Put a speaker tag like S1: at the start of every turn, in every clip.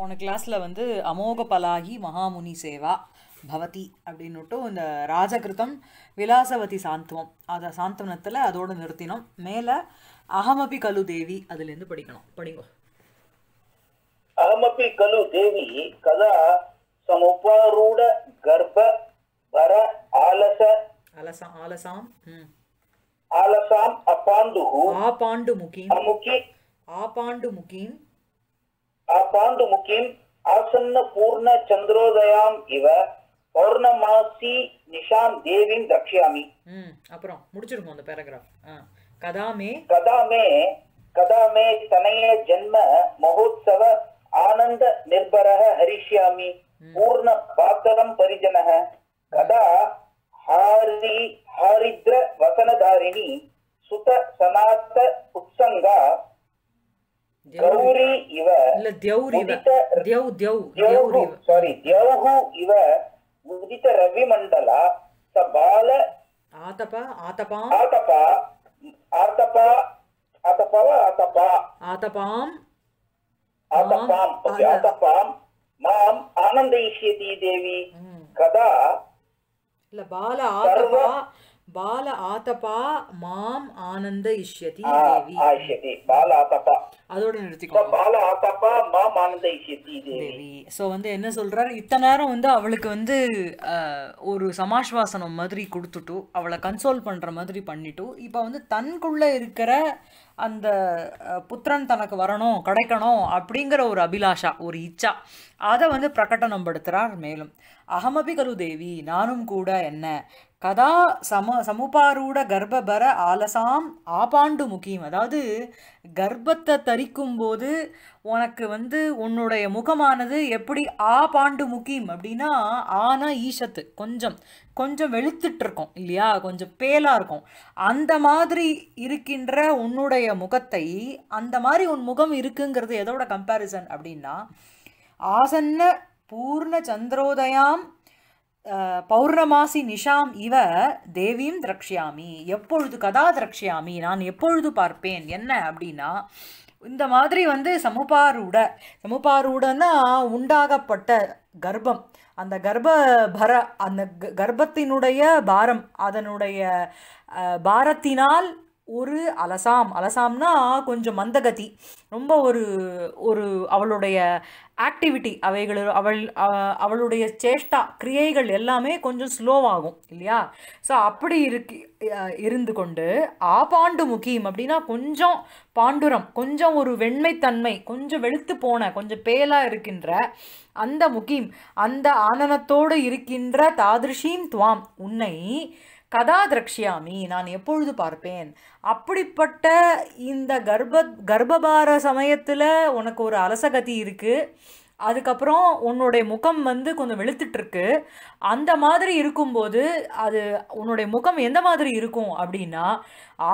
S1: போன கிளாஸில் வந்து அமோக பலாகி மகாமுனி சேவா பவதி அப்படின்னுட்டு இந்த ராஜகிருத்தம் விலாசவதி சாந்தவம் அதை சாந்தவனத்தில் அதோடு நிறுத்தினோம் மேலே அகமபி கலு தேவி அதுலேருந்து படிக்கணும் படிங்கோ
S2: அகமபி கலு தேவி கதா சமுபாரூட கர்ப்ப
S1: வர ஆலச அலசாம் ஆலசாம் ஆலசாம் அபாண்டு ஆபாண்டு முகீம் ஆ பாண்டு முகீம் ಆ
S2: ಪಾಂಡು ಮುಖೀಂ ಆಸನ್ನ ಪೂರ್ಣ ಚಂದ್ರೋದಯಾಂ பௌர்ணமாசி நிஷாம் தேவின் தக்ஷயாமி
S1: அப்புறம் முடிச்சிருக்கோம் அந்த பேராகிராஃப் கதாமே
S2: கதாமே கதாமே தனைய ஜென்ம மகோத்சவ ஆனந்த நிர்பர ஹரிஷ்யாமி பூர்ண பாத்தரம் பரிஜன கதா ஹாரி ஹாரித்ர வசனதாரிணி சுத சனாத்த உத்சங்கா ಗೌರಿ ಇವ
S1: ಇಲ್ಲ ದ್ಯೌರ್ ಇವ
S2: ದ್ಯೌ ದ್ಯೌ ದ್ಯೌರ್ ಇವ ಸಾರಿ ದ್ಯೌಹು ಇವ ಉದಿತ ರವಿ ಮಂಡಲ ಸ ಬಾಲ ಆತಪ ಆತಪ ಆತಪ ಆತಪ ಆತಪವ ಆತಪ ಆತಪಾಂ ಆತಪಾಂ
S1: ಆತಪಾಂ ಮಾಂ ಆನಂದಯಿಷ್ಯತಿ ದೇವಿ ಕದಾ ಇಲ್ಲ ಬಾಲ ಆತಪ ಬಾಲ ಆತಪ ಮಾಂ ಆನಂದಯಿಷ್ಯತಿ ದೇವಿ ಆಯಿಷ್ಯತಿ ಬಾಲ ಆತಪ அதோட நிறுத்திக்கணும் ஸோ வந்து என்ன சொல்றாரு இத்தனை நேரம் வந்து அவளுக்கு வந்து ஒரு சமாஷ்வாசனம் மாதிரி கொடுத்துட்டு அவளை கன்சோல் பண்ற மாதிரி பண்ணிட்டு இப்போ வந்து தனக்குள்ள இருக்கிற அந்த புத்திரன் தனக்கு வரணும் கிடைக்கணும் அப்படிங்கிற ஒரு அபிலாஷா ஒரு இச்சா அதை வந்து பிரகடனம் படுத்துறார் மேலும் அகமபி கரு தேவி நானும் கூட என்ன கதா சம சமுபாரூட கர்ப்பபர ஆலசாம் ஆபாண்டு முக்கியம் அதாவது கர்ப்பத்தை தரிக்கும் போது உனக்கு வந்து உன்னுடைய முகமானது எப்படி ஆ பாண்டு முக்கியம் அப்படின்னா ஆனா ஈஷத்து கொஞ்சம் கொஞ்சம் வெளுத்துட்டு இருக்கும் இல்லையா கொஞ்சம் பேலாக இருக்கும் அந்த மாதிரி இருக்கின்ற உன்னுடைய முகத்தை அந்த மாதிரி உன் முகம் இருக்குங்கிறது எதோட கம்பேரிசன் அப்படின்னா ஆசன்ன பூர்ண சந்திரோதயாம் பௌர்ணமாசி நிஷாம் இவ தேவியும் திரக்ஷியாமி எப்பொழுது கதா திரக்ஷியாமி நான் எப்பொழுது பார்ப்பேன் என்ன அப்படின்னா இந்த மாதிரி வந்து சமுபாரூட சமுபாரூடன்னா உண்டாகப்பட்ட கர்ப்பம் அந்த கர்ப்ப பர அந்த கர்ப்பத்தினுடைய பாரம் அதனுடைய பாரத்தினால் ஒரு அலசாம் அலசாம்னா கொஞ்சம் மந்தகதி ரொம்ப ஒரு ஒரு அவளுடைய ஆக்டிவிட்டி அவைகள் அவள் அவளுடைய சேஷ்டா கிரியைகள் எல்லாமே கொஞ்சம் ஸ்லோவாகும் இல்லையா ஸோ அப்படி இருக்கு இருந்து கொண்டு ஆ பாண்டு முக்கியம் அப்படின்னா கொஞ்சம் பாண்டுரம் கொஞ்சம் ஒரு வெண்மைத்தன்மை கொஞ்சம் வெளுத்து போன கொஞ்சம் பேலாக இருக்கின்ற அந்த முக்கியம் அந்த ஆனனத்தோடு இருக்கின்ற தாதிருஷீம் துவாம் உன்னை கதா திரக்ஷியாமி நான் எப்பொழுது பார்ப்பேன் அப்படிப்பட்ட இந்த கர்ப்ப கர்ப்பபார சமயத்தில் உனக்கு ஒரு அலசகதி இருக்குது அதுக்கப்புறம் உன்னுடைய முகம் வந்து கொஞ்சம் வெளுத்துட்ருக்கு அந்த மாதிரி இருக்கும்போது அது உன்னுடைய முகம் எந்த மாதிரி இருக்கும் அப்படின்னா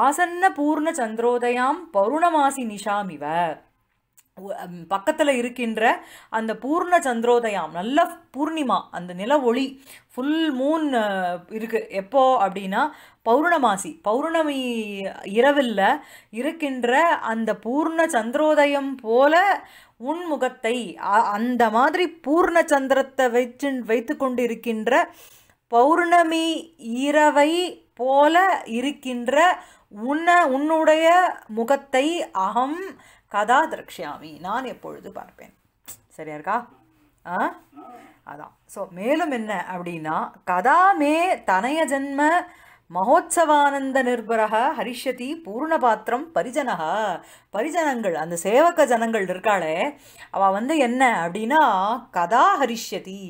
S1: ஆசன்ன பூர்ண சந்திரோதயாம் பௌர்ணமாசி நிஷாமிவ பக்கத்தில் இருக்கின்ற அந்த பூர்ண சந்திரோதயம் நல்ல பூர்ணிமா அந்த நில ஒளி ஃபுல் மூன் இருக்குது எப்போ அப்படின்னா பௌர்ணமாசி பௌர்ணமி இரவில் இருக்கின்ற அந்த பூர்ண சந்திரோதயம் போல உன்முகத்தை அந்த மாதிரி பூர்ண சந்திரத்தை வைச்சு வைத்து கொண்டு இருக்கின்ற பௌர்ணமி இரவை போல இருக்கின்ற உன்ன உன்னுடைய முகத்தை அகம் கதா திரக்ஷாமி நான் எப்பொழுது பார்ப்பேன் சரியா இருக்கா ஆ அதான் ஸோ மேலும் என்ன அப்படின்னா கதாமே தனைய ஜென்ம மகோத்சவானந்த நிர்பரக ஹரிஷதி பூர்ணபாத்திரம் பரிஜனக பரிஜனங்கள் அந்த சேவக ஜனங்கள் இருக்காளே அவள் வந்து என்ன அப்படின்னா கதா ஹரிஷதி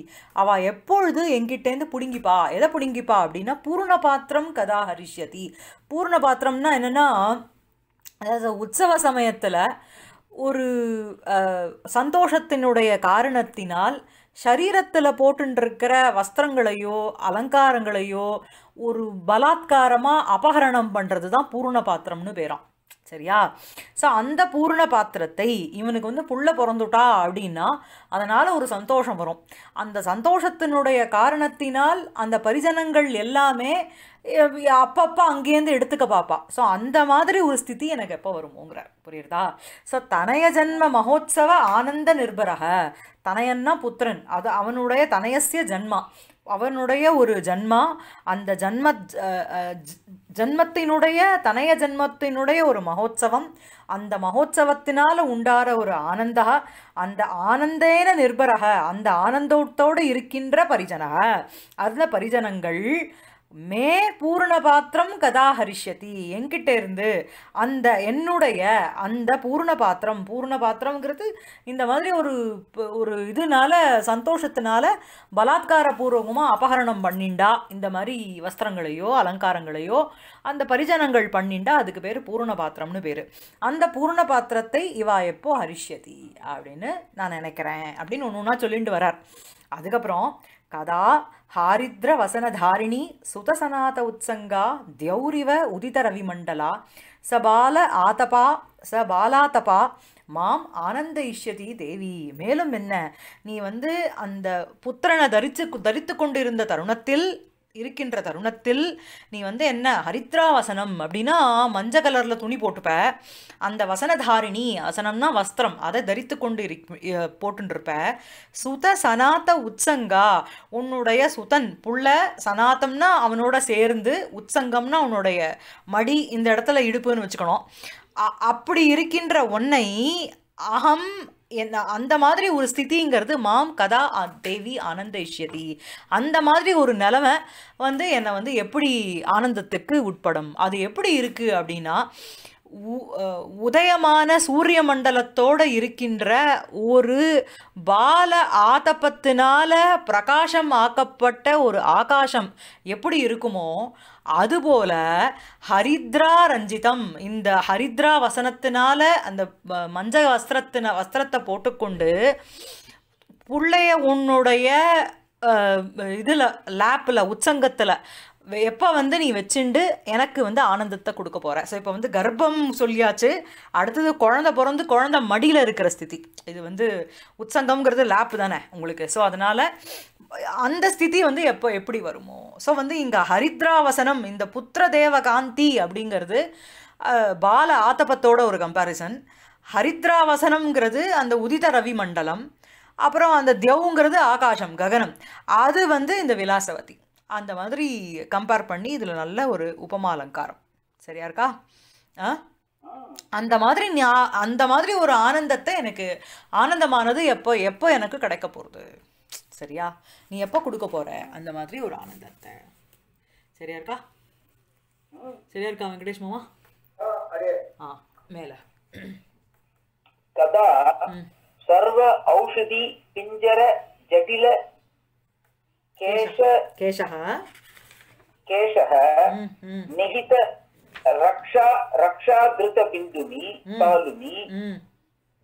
S1: அவள் எப்பொழுது எங்கிட்டேருந்து பிடுங்கிப்பா எதை பிடுங்கிப்பா அப்படின்னா பூர்ணபாத்திரம் கதா ஹரிஷதி பூர்ணபாத்திரம்னா என்னென்னா அதாவது உற்சவ சமயத்தில் ஒரு சந்தோஷத்தினுடைய காரணத்தினால் சரீரத்தில் போட்டுருக்கிற வஸ்திரங்களையோ அலங்காரங்களையோ ஒரு பலாத்காரமாக அபகரணம் பண்ணுறது தான் பூர்ண பாத்திரம்னு பேரும் சரியா ஸோ அந்த பூர்ண பாத்திரத்தை இவனுக்கு வந்து புள்ள பிறந்துட்டா அப்படின்னா அதனால் ஒரு சந்தோஷம் வரும் அந்த சந்தோஷத்தினுடைய காரணத்தினால் அந்த பரிஜனங்கள் எல்லாமே அப்பப்போ அங்கேருந்து எடுத்துக்க பார்ப்பா ஸோ அந்த மாதிரி ஒரு ஸ்திதி எனக்கு எப்போ வருமோங்கிறார் புரியுறதா ஸோ தனய ஜென்ம மகோத்சவ ஆனந்த நிர்பரக தனையன்னா புத்திரன் அது அவனுடைய தனயசிய ஜன்மா அவனுடைய ஒரு ஜென்மா அந்த ஜென்ம ஜன்மத்தினுடைய தனய ஜென்மத்தினுடைய ஒரு மகோத்சவம் அந்த மகோத்சவத்தினால் உண்டார ஒரு ஆனந்தக அந்த ஆனந்தேன நிர்பரக அந்த ஆனந்தத்தோடு இருக்கின்ற பரிஜனக அந்த பரிஜனங்கள் மே பூர்ண பாத்திரம் கதா ஹரிஷதி என்கிட்ட இருந்து அந்த என்னுடைய அந்த பூர்ண பாத்திரம் பூர்ண பாத்திரம்ங்கிறது இந்த மாதிரி ஒரு ஒரு இதனால சந்தோஷத்தினால பலாத்கார பூர்வமாக அபகரணம் பண்ணிண்டா இந்த மாதிரி வஸ்திரங்களையோ அலங்காரங்களையோ அந்த பரிஜனங்கள் பண்ணிண்டா அதுக்கு பேர் பூர்ண பாத்திரம்னு பேர் அந்த பூர்ண பாத்திரத்தை இவா எப்போ ஹரிஷதி அப்படின்னு நான் நினைக்கிறேன் அப்படின்னு ஒன்று ஒன்றா சொல்லிட்டு வரார் அதுக்கப்புறம் கதா ஹாரித்ர ವಸನಧಾರಿಣಿ ಸುತಸನಾತ ಉತ್ಸಂಗ ದ್ಯೌರಿವ ಉದಿತ ರವಿಮಂಡಲ ಸ ಬಾಲ ஆதபா ಸ மாம் ஆனந்த இஷ்யதி தேவி மேலும் என்ன நீ வந்து அந்த புத்திரனை தரித்து தரித்து கொண்டிருந்த தருணத்தில் இருக்கின்ற தருணத்தில் நீ வந்து என்ன ஹரித்ரா வசனம் அப்படின்னா மஞ்சள் கலரில் துணி போட்டுப்ப அந்த வசனதாரிணி வசனம்னா வஸ்திரம் அதை தரித்து கொண்டு இரு போட்டுருப்ப சுத சனாத்த உற்சங்கா உன்னுடைய சுதன் புள்ள சனாத்தம்னா அவனோட சேர்ந்து உற்சங்கம்னா அவனுடைய மடி இந்த இடத்துல இடுப்புன்னு வச்சுக்கணும் அப்படி இருக்கின்ற ஒன்னை அகம் என்ன அந்த மாதிரி ஒரு ஸ்திதிங்கிறது மாம் கதா தேவி ஆனந்தேஷ்யதி அந்த மாதிரி ஒரு நிலமை வந்து என்னை வந்து எப்படி ஆனந்தத்துக்கு உட்படும் அது எப்படி இருக்குது அப்படின்னா உதயமான சூரிய மண்டலத்தோடு இருக்கின்ற ஒரு பால ஆதப்பத்தினால பிரகாசம் ஆக்கப்பட்ட ஒரு ஆகாசம் எப்படி இருக்குமோ அதுபோல ஹரித்ரா ரஞ்சிதம் இந்த ஹரித்ரா வசனத்தினால அந்த மஞ்ச வஸ்திரத்தின வஸ்திரத்தை போட்டுக்கொண்டு பிள்ளைய உன்னுடைய இதில் லேப்பில் உச்சங்கத்தில் எப்போ வந்து நீ வச்சுண்டு எனக்கு வந்து ஆனந்தத்தை கொடுக்க போகிற ஸோ இப்போ வந்து கர்ப்பம் சொல்லியாச்சு அடுத்தது குழந்த பிறந்து குழந்த மடியில் இருக்கிற ஸ்திதி இது வந்து உற்சங்கம்ங்கிறது லேப் தானே உங்களுக்கு ஸோ அதனால் அந்த ஸ்திதி வந்து எப்போ எப்படி வருமோ ஸோ வந்து இங்கே ஹரித்ராவசனம் இந்த புத்திர தேவகாந்தி அப்படிங்கிறது பால ஆத்தபத்தோட ஒரு கம்பேரிசன் ஹரித்ராவசனம்ங்கிறது அந்த உதித ரவி மண்டலம் அப்புறம் அந்த தியவுங்கிறது ஆகாசம் ககனம் அது வந்து இந்த விலாசவதி அந்த மாதிரி கம்பேர் பண்ணி இதில் நல்ல ஒரு உபமா அலங்காரம் சரியா இருக்கா ஆ அந்த மாதிரி ஞா அந்த மாதிரி ஒரு ஆனந்தத்தை எனக்கு ஆனந்தமானது எப்போ எப்போ எனக்கு கிடைக்க போகிறது சரியா நீ எப்போ கொடுக்க போகிற அந்த மாதிரி ஒரு ஆனந்தத்தை சரியா இருக்கா சரியா இருக்கா வெங்கடேஷ் மாமா ஆ மேல கதா சர்வ ஔஷதி
S2: பிஞ்சர ஜட்டில केश केशः केशः निहित रक्षा
S1: रक्षाधृतबिन्दुनि तालुनि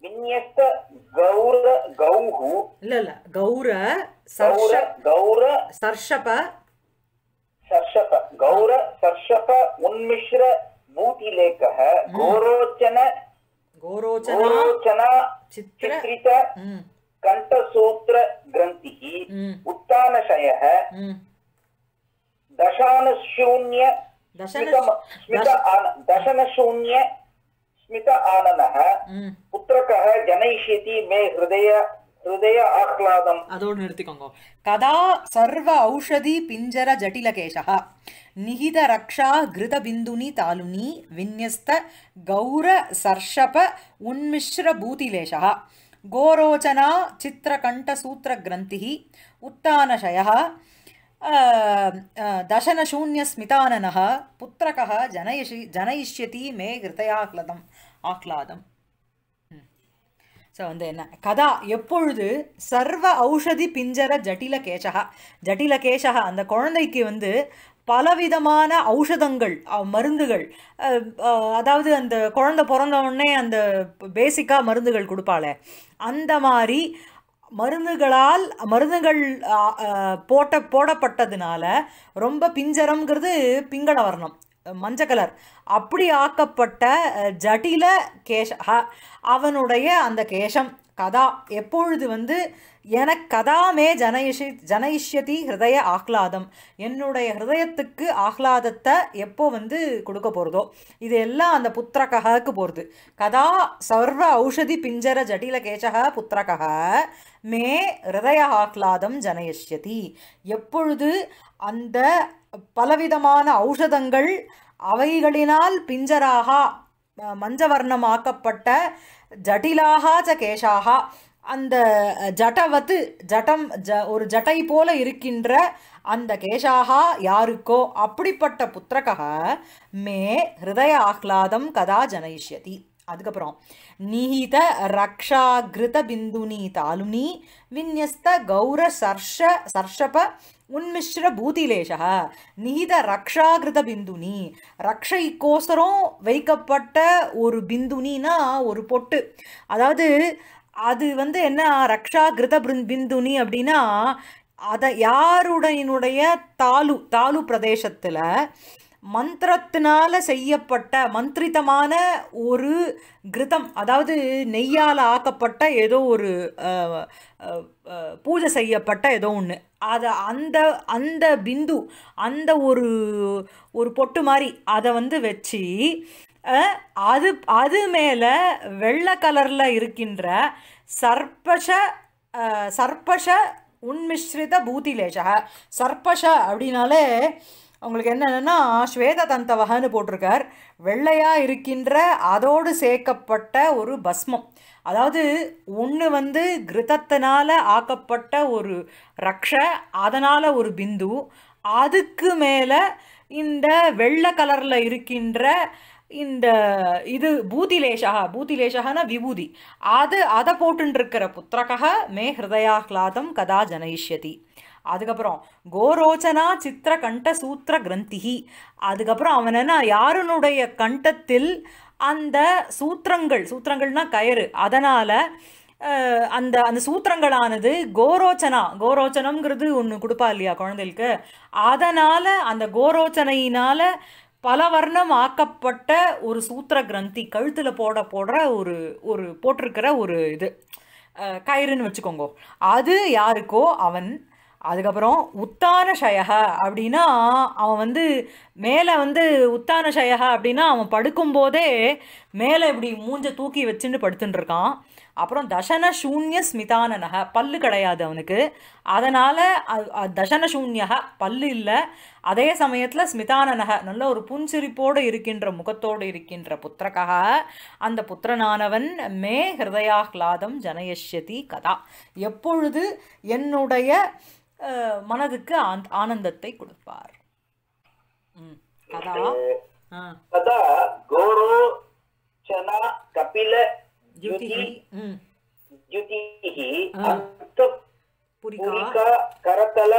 S1: ವಿನ್ಯಸ್ತ ಗೌರ ಗೌಹು ಇಲ್ಲ ಇಲ್ಲ ಗೌರ ಸರ್ಷ ಗೌರ ಸರ್ಷಪ
S2: ಸರ್ಷಪ ಗೌರ ಸರ್ಷಪ ಉನ್ಮಿಶ್ರ ಭೂತಿಲೇಖ ಗೋರೋಚನ ಗೋರೋಚನ ಚಿತ್ರಿತ கண்டசூத்திர கிரந்திஹி உத்தானசயः दशानशून्य दशनशून्य स्मित आननः पुत्रकः जनयिष्यति मे हृदय
S1: ஹிருதய ஆஹ்லாதம் அதோடு நிறுத்திக்கோங்க கதா சர்வ ஔஷதி பிஞ்சர ஜட்டிலகேஷா நிகித ரக்ஷா கிருத பிந்துனி தாலுனி விநியஸ்த கௌர சர்ஷப உன்மிஸ்ர பூதிலேஷா गोरोचना चित्रकण्ठसूत्रग्रन्थिः उत्तानशयः दशनशून्यस्मिताननः पुत्रकः जनयिषि जनयिष्यति मे हृदयाह्लदम् ஆஹ்லாதம் ஸோ வந்து என்ன கதா எப்பொழுது சர்வ ஔஷதி பிஞ்சர ஜட்டில கேசகா ஜட்டில கேசகா அந்த குழந்தைக்கு வந்து பலவிதமான ஔஷதங்கள் மருந்துகள் அதாவது அந்த குழந்த பிறந்தவுடனே அந்த பேசிக்காக மருந்துகள் கொடுப்பாளே அந்த மாதிரி மருந்துகளால் மருந்துகள் போட்ட போடப்பட்டதுனால ரொம்ப பிஞ்சரம்ங்கிறது பிங்கட வர்ணம் மஞ்ச கலர் அப்படி ஆக்கப்பட்ட ஜட்டில கேஷ அவனுடைய அந்த கேஷம் கதா எப்பொழுது வந்து என கதாமே ஜனயிஷி ஜனயிஷ்யதி ஹிருதய ஆஹ்லாதம் என்னுடைய ஹிருதயத்துக்கு ஆஹ்லாதத்தை எப்போ வந்து கொடுக்க போகிறதோ இது எல்லாம் அந்த புத்திரகாக்கு போகிறது கதா சர்வ ஔஷதி பிஞ்சர ஜட்டில கேச்சக புத்திரக மே ஹிருதய ஆஹ்லாதம் ஜனயிஷ்யதி எப்பொழுது அந்த பலவிதமான ஔஷதங்கள் அவைகளினால் பிஞ்சராக மஞ்சவர்ணமாக்கப்பட்ட ஜட்டிலாக ச கேஷாக அந்த ஜட்டவத்து ஜட்டம் ஜ ஒரு ஜட்டை போல இருக்கின்ற அந்த கேஷாகா யாருக்கோ அப்படிப்பட்ட புத்திரகா மே ஹிருதய ஆஹ்லாதம் கதா ஜனயிஷ்யதி அதுக்கப்புறம் நிஹித ரக்ஷாகிருத பிந்துனி தாலுனி விநியஸ்த கௌர சர்ஷ சர்ஷப உன்மிஸ்ர பூதிலேஷா நிகித ரக்ஷாகிருத பிந்துனி ரக்ஷைக்கோசரம் வைக்கப்பட்ட ஒரு பிந்துனா ஒரு பொட்டு அதாவது அது வந்து என்ன ரக்ஷா கிருத பிந்துனி அப்படின்னா அதை யாருடையினுடைய தாலு தாலு பிரதேசத்தில் மந்திரத்தினால செய்யப்பட்ட மந்திரிதமான ஒரு கிருதம் அதாவது நெய்யால் ஆக்கப்பட்ட ஏதோ ஒரு பூஜை செய்யப்பட்ட ஏதோ ஒன்று அதை அந்த அந்த பிந்து அந்த ஒரு ஒரு பொட்டு மாதிரி அதை வந்து வச்சு அது அது மேலே வெள்ளை கலரில் இருக்கின்ற சர்பஷ சர்பஷ உன்மிஸ்ரித பூத்திலேஷ சர்பஷ அப்படின்னாலே உங்களுக்கு என்னென்னா ஸ்வேத தந்தவகன்னு போட்டிருக்கார் வெள்ளையாக இருக்கின்ற அதோடு சேர்க்கப்பட்ட ஒரு பஸ்மம் அதாவது ஒன்று வந்து கிருதத்தினால் ஆக்கப்பட்ட ஒரு ரக்ஷ அதனால் ஒரு பிந்து அதுக்கு மேலே இந்த வெள்ளை கலரில் இருக்கின்ற இந்த இது பூதிலேஷா பூதிலேஷகனா விபூதி அது அதை போட்டுருக்கிற புத்திரக மே ஹிருதயாஹ்லாதம் கதா ஜனயிஷ்யதி அதுக்கப்புறம் கோரோச்சனா சித்திர கண்ட சூத்திர கிரந்திகி அதுக்கப்புறம் அவன் என்ன யாருனுடைய கண்டத்தில் அந்த சூத்திரங்கள் சூத்திரங்கள்னா கயிறு அதனால் அந்த அந்த சூத்திரங்களானது கோரோச்சனா கோரோச்சனம்ங்கிறது ஒன்று கொடுப்பா இல்லையா குழந்தைகளுக்கு அதனால் அந்த கோரோச்சனையினால் பல வர்ணம் ஆக்கப்பட்ட ஒரு சூத்திர கிரந்தி கழுத்தில் போட போடுற ஒரு ஒரு போட்டிருக்கிற ஒரு இது கயிறுன்னு வச்சுக்கோங்க அது யாருக்கோ அவன் அதுக்கப்புறம் உத்தான ஷயக அப்படின்னா அவன் வந்து மேலே வந்து உத்தான ஷயக அப்படின்னா அவன் படுக்கும்போதே மேலே இப்படி மூஞ்சை தூக்கி வச்சுட்டு படுத்துட்டுருக்கான் அப்புறம் தசன சூன்ய ஸ்மிதானனக பல்லு கிடையாது அவனுக்கு அதனால் தசன சூன்யக பல்லு இல்லை அதே சமயத்தில் ஸ்மிதானனக நல்ல ஒரு புன்சிரிப்போடு இருக்கின்ற முகத்தோடு இருக்கின்ற புத்திரகா அந்த புத்திரனானவன் மே ஹிருதயாஹ்லாதம் ஜனயஷ்யதி கதா எப்பொழுது என்னுடைய மனதுக்கு ஆனந்தத்தை கொடுப்பார்
S2: கதா கதா கோரோ சனா கபில புரிका करतल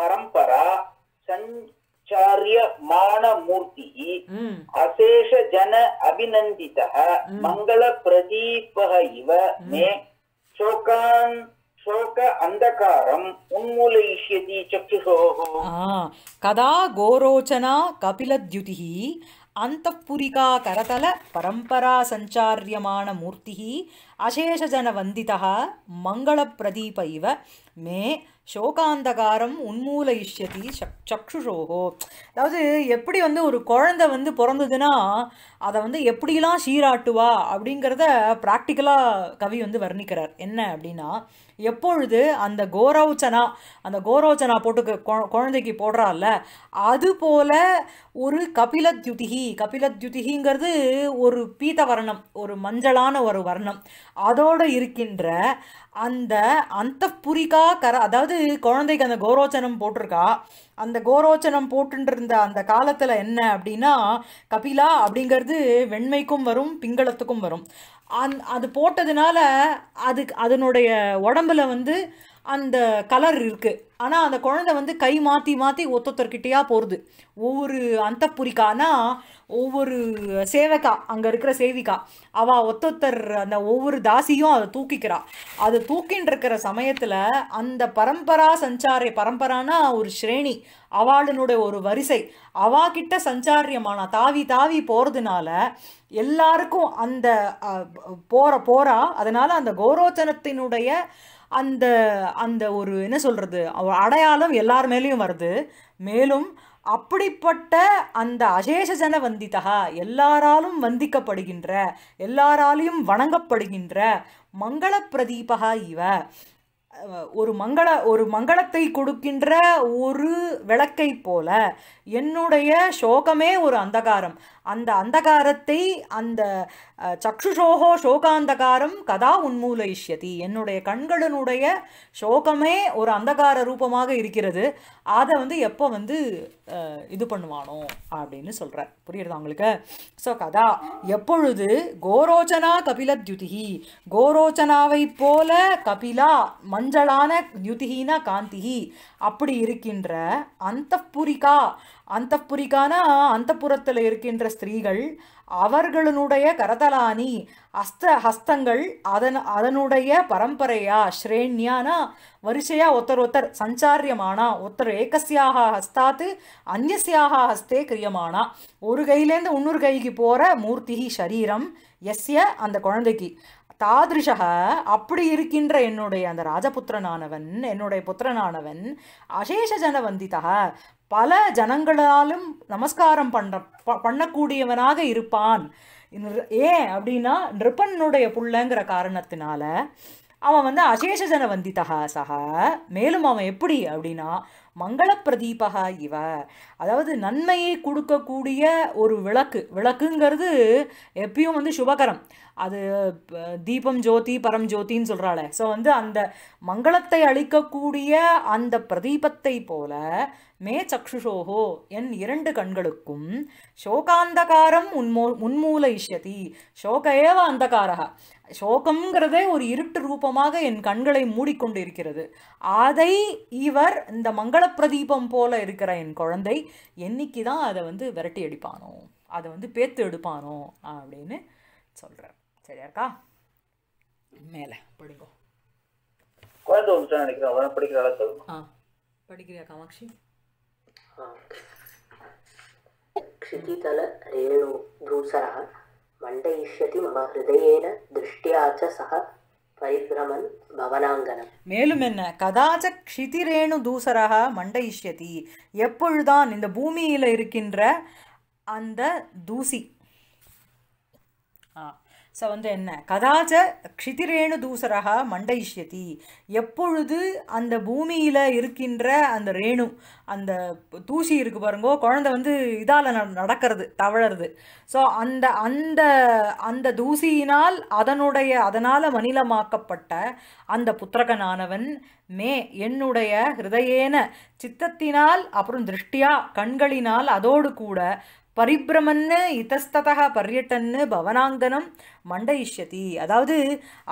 S2: परम्परा
S1: सञ्चार्यमाणमूर्तिः
S2: अशेषजन अभिनन्दितः मङ्गलप्रदीपः इव मे शोकान्
S1: कदा गोरोचना कपिलद्युतिः பரம்பரா சஞ்சாரியமான மூர்த்தி அசேஷஜன வந்திதா மங்கள பிரதீப இவ மே சோகாந்தகாரம் உன்மூலயிஷ்யதி சக் சக்ஷுஷோகோ அதாவது எப்படி வந்து ஒரு குழந்தை வந்து பிறந்ததுன்னா அதை வந்து எப்படிலாம் சீராட்டுவா அப்படிங்கிறத ப்ராக்டிக்கலாக கவி வந்து வர்ணிக்கிறார் என்ன அப்படின்னா எப்பொழுது அந்த கோரோச்சனா அந்த கோரோச்சனா போட்டு குழந்தைக்கு போடுறாள்ல அது போல் ஒரு கபிலத்யுதிகி கபிலத்யுதிகிங்கிறது ஒரு பீத வர்ணம் ஒரு மஞ்சளான ஒரு வர்ணம் அதோடு இருக்கின்ற அந்த அந்த புரிகா கர அதாவது குழந்தைக்கு அந்த கோரோச்சனம் போட்டிருக்கா அந்த கோரோச்சனம் போட்டுருந்த அந்த காலத்தில் என்ன அப்படின்னா கபிலா அப்படிங்கிறது வெண்மைக்கும் வரும் பிங்களத்துக்கும் வரும் அந் அது போட்டதுனால அதுக்கு அதனுடைய உடம்புல வந்து அந்த கலர் இருக்குது ஆனால் அந்த குழந்தை வந்து கை மாற்றி மாற்றி ஒத்தொத்தர்கிட்டேயா போகிறது ஒவ்வொரு புரிக்கானா ஒவ்வொரு சேவக்கா அங்கே இருக்கிற சேவிக்கா அவள் ஒத்தொத்தர் அந்த ஒவ்வொரு தாசியும் அதை தூக்கிக்கிறா அது தூக்கின் இருக்கிற சமயத்தில் அந்த பரம்பரா சஞ்சாரிய பரம்பரானா ஒரு ஸ்ரேணி அவளுடைய ஒரு வரிசை கிட்ட சஞ்சாரியமானா தாவி தாவி போகிறதுனால எல்லாருக்கும் அந்த போகிற போகிறா அதனால் அந்த கௌரோச்சனத்தினுடைய அந்த அந்த ஒரு என்ன சொல்கிறது அடையாளம் எல்லார் மேலேயும் வருது மேலும் அப்படிப்பட்ட அந்த அசேஷஜன வந்திதா எல்லாராலும் வந்திக்கப்படுகின்ற எல்லாராலையும் வணங்கப்படுகின்ற மங்கள பிரதீபகா இவ ஒரு மங்கள ஒரு மங்களத்தை கொடுக்கின்ற ஒரு விளக்கை போல என்னுடைய சோகமே ஒரு அந்தகாரம் அந்த அந்தகாரத்தை அந்த சக்ஷுஷோகோ சோகாந்தகாரம் கதா உன்மூலயிஷ்யதி என்னுடைய கண்களினுடைய சோகமே ஒரு அந்தகார ரூபமாக இருக்கிறது அதை வந்து எப்போ வந்து இது பண்ணுவானோ அப்படின்னு சொல்கிறார் புரியுறது அவங்களுக்கு ஸோ கதா எப்பொழுது கோரோச்சனா தியுதிகி கோரோச்சனாவை போல கபிலா மஞ்சளான யுதிகினா காந்திகி அப்படி இருக்கின்ற அந்த புரிகா அந்தப்புரிக்கான அந்தப்புறத்தில் இருக்கின்ற ஸ்திரீகள் அவர்களுடைய கரதலானி அஸ்த ஹஸ்தங்கள் அதன் அதனுடைய பரம்பரையா ஸ்ரேண்யானா வரிசையா ஒருத்தர் ஒருத்தர் சஞ்சாரியமானா ஒருத்தர் ஏகசியாக ஹஸ்தாத்து அந்நியசியாக ஹஸ்தே கிரியமானா ஒரு கையிலேருந்து இன்னொரு கைக்கு போகிற மூர்த்தி சரீரம் எஸ்ய அந்த குழந்தைக்கு தாதிருஷக அப்படி இருக்கின்ற என்னுடைய அந்த ராஜபுத்திரனானவன் என்னுடைய புத்திரனானவன் அசேஷ ஜன பல ஜனங்களாலும் நமஸ்காரம் பண்ண பண்ணக்கூடியவனாக இருப்பான் ஏன் அப்படின்னா நிருப்பனுடைய புள்ளங்கிற காரணத்தினால அவன் வந்து அசேஷ ஜன வந்திதக சக மேலும் அவன் எப்படி அப்படின்னா மங்கள பிரதீபகா இவ அதாவது நன்மையை கொடுக்கக்கூடிய ஒரு விளக்கு விளக்குங்கிறது எப்பயும் வந்து சுபகரம் அது தீபம் ஜோதி பரம் ஜோதின்னு சொல்கிறாளே ஸோ வந்து அந்த மங்களத்தை அளிக்கக்கூடிய அந்த பிரதீபத்தை போல மே சக்ஷுஷோகோ என் இரண்டு கண்களுக்கும் சோகாந்தகாரம் உன்மோ உன்மூலயிஷ்யதி சோக ஏவ அந்தகாரா சோகம்ங்கிறதே ஒரு இருட்டு ரூபமாக என் கண்களை மூடிக்கொண்டு இருக்கிறது அதை இவர் இந்த மங்கள பிரதீபம் போல இருக்கிற என் குழந்தை என்னைக்கு தான் அதை வந்து விரட்டி அடிப்பானோ அதை வந்து பேத்து எடுப்பானோ அப்படின்னு சொல்கிறார் சரியா இருக்கா மேலே படிங்கோ
S2: குழந்தை நினைக்கிறேன் படிக்கிற
S1: படிக்கிறியா காமாட்சி
S3: क्षितितल रेणु ब्रूसरः மண்டயிஷ்யதி மம ஹிருதயேன திருஷ்டியாச்ச சக பரிபிரமன் பவனாங்கனம்
S1: மேலும் என்ன கதாச்ச க்ஷிதிரேணு தூசராக மண்டயிஷ்யதி எப்பொழுதான் இந்த பூமியில் இருக்கின்ற அந்த தூசி ஸோ வந்து என்ன கதாச்ச க்ஷிதிரேணு தூசரகா மண்டைஷ்யதி எப்பொழுது அந்த பூமியில் இருக்கின்ற அந்த ரேணு அந்த தூசி இருக்கு பாருங்கோ குழந்தை வந்து இதால் நடக்கிறது தவழறது ஸோ அந்த அந்த அந்த தூசியினால் அதனுடைய அதனால் மனிதமாக்கப்பட்ட அந்த புத்திரகனானவன் மே என்னுடைய ஹிருதயேன சித்தத்தினால் அப்புறம் திருஷ்டியா கண்களினால் அதோடு கூட பரிபிரமன்னு இதஸ்ததாக பரியட்டன்னு பவனாங்கனம் மண்டயிஷ்யதி அதாவது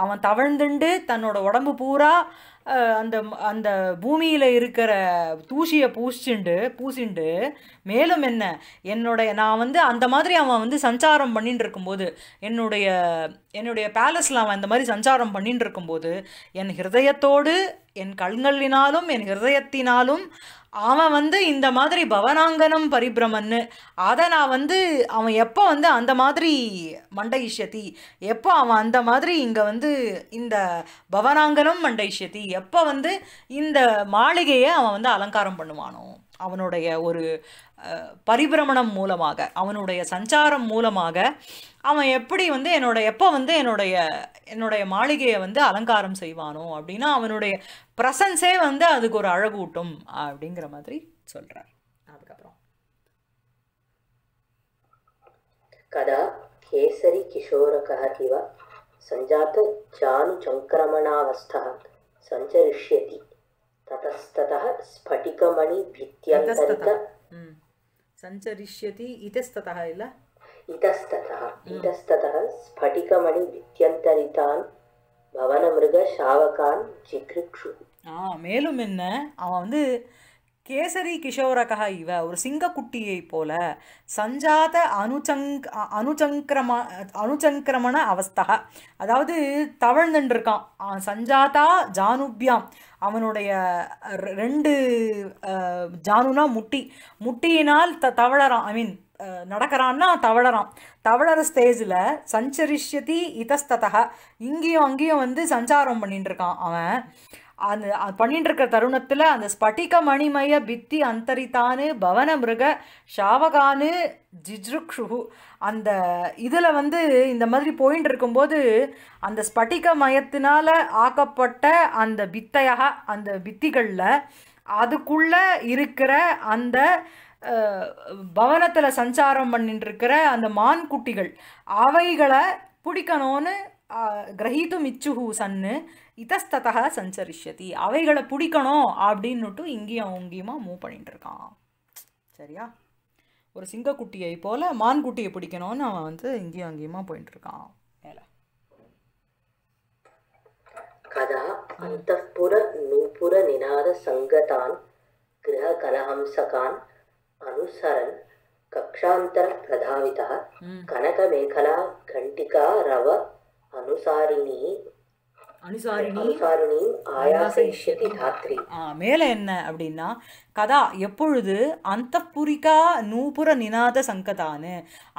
S1: அவன் தவழ்ந்துண்டு தன்னோட உடம்பு பூரா அந்த அந்த பூமியில் இருக்கிற தூசியை பூசிண்டு பூசிண்டு மேலும் என்ன என்னுடைய நான் வந்து அந்த மாதிரி அவன் வந்து சஞ்சாரம் பண்ணிட்டு இருக்கும்போது என்னுடைய என்னுடைய பேலஸில் அவன் இந்த மாதிரி சஞ்சாரம் பண்ணிட்டு இருக்கும்போது என் ஹிருதயத்தோடு என் கண்களினாலும் என் ஹிருதயத்தினாலும் அவன் வந்து இந்த மாதிரி பவனாங்கனம் பரிபிரமன்னு அதை நான் வந்து அவன் எப்போ வந்து அந்த மாதிரி மண்டைஷ்யதி எப்போ அவன் அந்த மாதிரி இங்கே வந்து இந்த பவனாங்கனம் மண்டைஷ்யதி எப்போ வந்து இந்த மாளிகையை அவன் வந்து அலங்காரம் பண்ணுவானோ அவனுடைய ஒரு பரிபிரமணம் மூலமாக அவனுடைய சஞ்சாரம் மூலமாக அவன் எப்படி வந்து என்னோட எப்போ வந்து என்னுடைய என்னுடைய மாளிகையை வந்து அலங்காரம் செய்வானோ அப்படின்னா அவனுடைய ப்ரசன்ஸே வந்து அதுக்கு ஒரு அழகூட்டும் அப்படிங்கிற மாதிரி சொல்கிறார்
S3: அதுக்கப்புறம் கதா கேசரி கிஷோர கஹதிவா சஞ்சாத்த ஜானு சங்கிரமணாவஸ்தா சஞ்சரிஷ்யதி ததஸ்தத ஸ்படிகமணி भित्यन्तरित
S1: சஞ்சரிஷ்யதி இதஸ்ததா இல்லை ஆ மேலும் என்ன அவன் வந்து கேசரி கிஷோரகா இவ ஒரு சிங்கக்குட்டியை போல சஞ்சாத அனுச்சங்க அணுச்சங்கிரம அணுச்சங்கிரமண அவஸ்தா அதாவது தவழ்ந்துருக்கான் சஞ்சாதா ஜானுபியாம் அவனுடைய ரெண்டு ஜானுனா முட்டி முட்டியினால் த தவழறான் ஐ மீன் நடக்கிறான்னா தவழறான் தவழற ஸ்டேஜில் சஞ்சரிஷ்யதி இதஸ்ததா இங்கேயும் அங்கேயும் வந்து சஞ்சாரம் பண்ணிட்டு இருக்கான் அவன் அந்த பண்ணிட்டு இருக்கிற தருணத்தில் அந்த ஸ்பட்டிக மணிமய பித்தி அந்தரித்தானு பவன மிருக ஷாவகானு ஜிஜ்ருக்ஷு அந்த இதில் வந்து இந்த மாதிரி போயின்னு இருக்கும்போது அந்த ஸ்பட்டிக மயத்தினால் ஆக்கப்பட்ட அந்த பித்தையாக அந்த பித்திகளில் அதுக்குள்ளே இருக்கிற அந்த பவனத்தில் சஞ்சாரம் பண்ணிட்டுருக்கிற அந்த மான் குட்டிகள் அவைகளை பிடிக்கணும்னு கிரகித்தும் இச்சுஹு சன்னு இதஸ்ததா சஞ்சரிஷதி அவைகளை பிடிக்கணும் அப்படின்னுட்டு இங்கேயும் அவங்கியுமா மூவ் பண்ணிட்டு இருக்கான் சரியா ஒரு சிங்கக்குட்டியை போல் மான்குட்டியை பிடிக்கணும்னு அவன் வந்து இங்கேயும் அங்கேயுமா போயிட்டு இருக்கான் கதா அந்த
S3: புற நூபுர நினாத சங்கதான் கிரக கலஹம்சகான் అనుసరన్ కక్షాంతర ప్రధావిత కనకమేఖలా ఘంటికా రవ అనుసారిణి அனுசாரிணி
S1: மேலே என்ன அப்படின்னா கதா எப்பொழுது அந்த புரிகா நூபுர நினாத சங்கதானு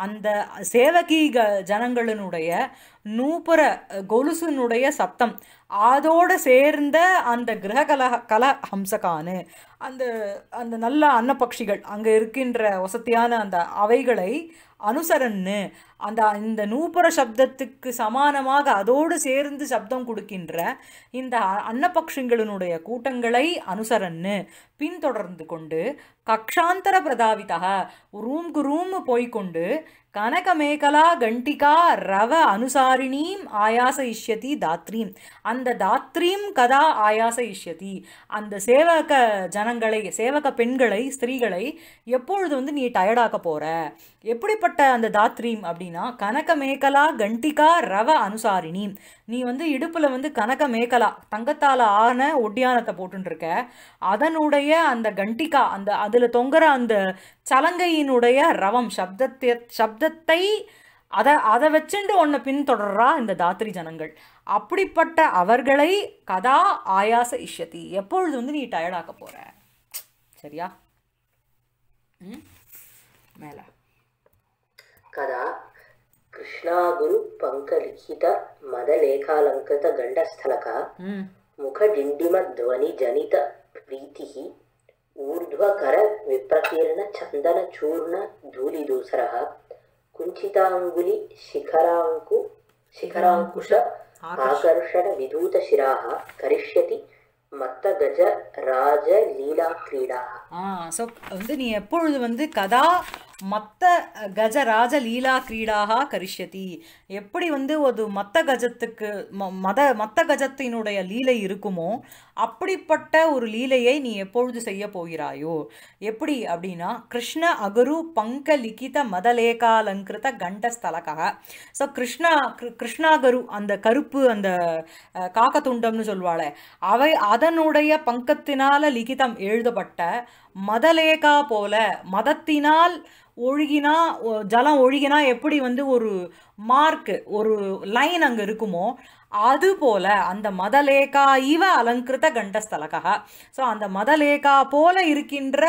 S1: அந்த சேவகீக க ஜனங்களினுடைய நூபுர கொலுசுனுடைய சத்தம் அதோடு சேர்ந்த அந்த கிரக கல கல ஹம்சகானு அந்த அந்த நல்ல அன்னப்பக்ஷிகள் அங்கே இருக்கின்ற வசதியான அந்த அவைகளை அனுசரன்னு அந்த இந்த நூப்புற சப்தத்துக்கு சமானமாக அதோடு சேர்ந்து சப்தம் கொடுக்கின்ற இந்த அன்னபக்ஷங்களினுடைய கூட்டங்களை அனுசரன்னு பின்தொடர்ந்து கொண்டு கக்ஷாந்தர பிரதாவிதா ரூம்கு ரூம் போய்கொண்டு கனகமேகலா கண்டிகா ரவ அனுசாரிணீம் ஆயாச இஷ்யதி தாத்ரீம் அந்த தாத்ரீம் கதா ஆயாச இஷ்யதி அந்த சேவக ஜனங்களை சேவக பெண்களை ஸ்திரீகளை எப்பொழுது வந்து நீ டயர்டாக்க போகிற எப்படிப்பட்ட அந்த தாத்ரீம் அப்படின்னா கனகமேகலா கண்டிகா ரவ அனுசாரிணீம் நீ வந்து இடுப்பில் வந்து கனக மேக்கலா தங்கத்தால் ஆன ஒட்டியானத்தை போட்டுருக்க அதனுடைய அந்த கண்டிகா அந்த அதில் தொங்குற அந்த சலங்கையினுடைய ரவம் சப்தத்தை சப்தத்தை அதை அதை வச்சுட்டு ஒன்றை பின்தொடர்றா இந்த தாத்திரி ஜனங்கள் அப்படிப்பட்ட அவர்களை கதா ஆயாச இஷ்யத்தி எப்பொழுது வந்து நீ டயர்டாக்க போகிற சரியா மேலே
S3: கதா ಕೃಷ್ಣಾಗುರು ಪಂಕಲಿಖಿತ ಮದಲೇಖಾಲಂಕೃತ ಗಂಡಸ್ಥಲಕ ಮುಖಡಿಂಡಿಮ ಧ್ವನಿ ಜನಿತ ಪ್ರೀತಿ ಊರ್ಧ್ವಕರ ವಿಪ್ರಕೀರ್ಣ ಚಂದನ ಚೂರ್ಣ ಧೂಳಿದೂಸರ ಕುಂಚಿತಾಂಗುಲಿ ಶಿಖರಾಂಕು ಶಿಖರಾಂಕುಶ ಆಕರ್ಷಣ ವಿಧೂತ ಶಿರಾ ಕರಿಷ್ಯತಿ மத்த கஜ ராஜ லீலா கிரீடா
S1: ஸோ வந்து நீ எப்பொழுது வந்து கதா மற்ற கஜ ராஜ லீலா கிரீடாக கரிஷதி எப்படி வந்து ஒரு மத்த கஜத்துக்கு மத மத்த கஜத்தினுடைய லீலை இருக்குமோ அப்படிப்பட்ட ஒரு லீலையை நீ எப்பொழுது செய்ய போகிறாயோ எப்படி அப்படின்னா கிருஷ்ண அகுரு பங்க லிகித மதலேகாலங்கிருத கண்டஸ்தலகா ஸோ கிருஷ்ணா கிருஷ்ணாகரு அந்த கருப்பு அந்த காக்கத்துண்டம்னு சொல்வாளே அவை அதனுடைய பங்கத்தினால லிகிதம் எழுதப்பட்ட மதலேகா போல மதத்தினால் ஒழுகினா ஜலம் ஒழுகினா எப்படி வந்து ஒரு மார்க்கு ஒரு லைன் அங்கே இருக்குமோ அது போல அந்த மதலேகா இவ அலங்கிருத கண்டஸ்தலகா ஸோ அந்த மதலேகா போல இருக்கின்ற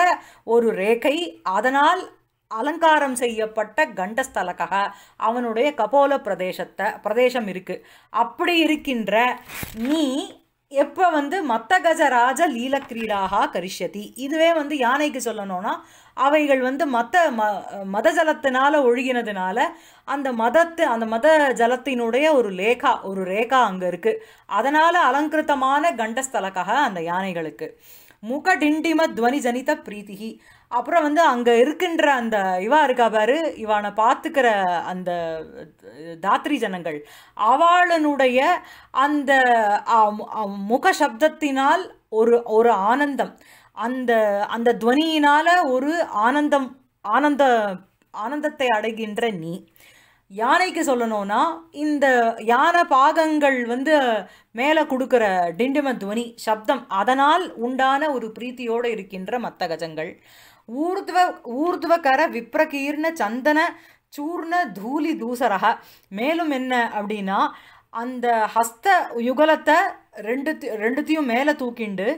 S1: ஒரு ரேகை அதனால் அலங்காரம் செய்யப்பட்ட கண்டஸ்தலகக அவனுடைய கபோல பிரதேசத்தை பிரதேசம் இருக்குது அப்படி இருக்கின்ற நீ எப்போ வந்து மத்த கஜராஜ லீலக்கிரீடாக கரிஷதி இதுவே வந்து யானைக்கு சொல்லணும்னா அவைகள் வந்து மத ம மத ஜலத்தினால் ஒழுகினதுனால அந்த மதத்து அந்த மத ஜலத்தினுடைய ஒரு லேகா ஒரு ரேகா அங்கே இருக்குது அதனால் அலங்கிருத்தமான கண்டஸ்தலக்காக அந்த யானைகளுக்கு முகடிண்டிம துவனி ஜனித பிரீத்திகி அப்புறம் வந்து அங்கே இருக்கின்ற அந்த இவா இருக்கா பாரு இவனை பார்த்துக்கிற அந்த தாத்ரி ஜனங்கள் அவளனுடைய அந்த முக சப்தத்தினால் ஒரு ஒரு ஆனந்தம் அந்த அந்த துவனியினால் ஒரு ஆனந்தம் ஆனந்த ஆனந்தத்தை அடைகின்ற நீ யானைக்கு சொல்லணும்னா இந்த யானை பாகங்கள் வந்து மேலே கொடுக்குற டிண்டிம துவனி சப்தம் அதனால் உண்டான ஒரு பிரீத்தியோடு இருக்கின்ற மத்த கஜங்கள் ஊர்துவ கர விப்ரகீர்ண சந்தன சூர்ண தூலி தூசரக மேலும் என்ன அப்படின்னா அந்த ஹஸ்த யுகலத்தை ரெண்டு ரெண்டுத்தையும் மேலே தூக்கிண்டு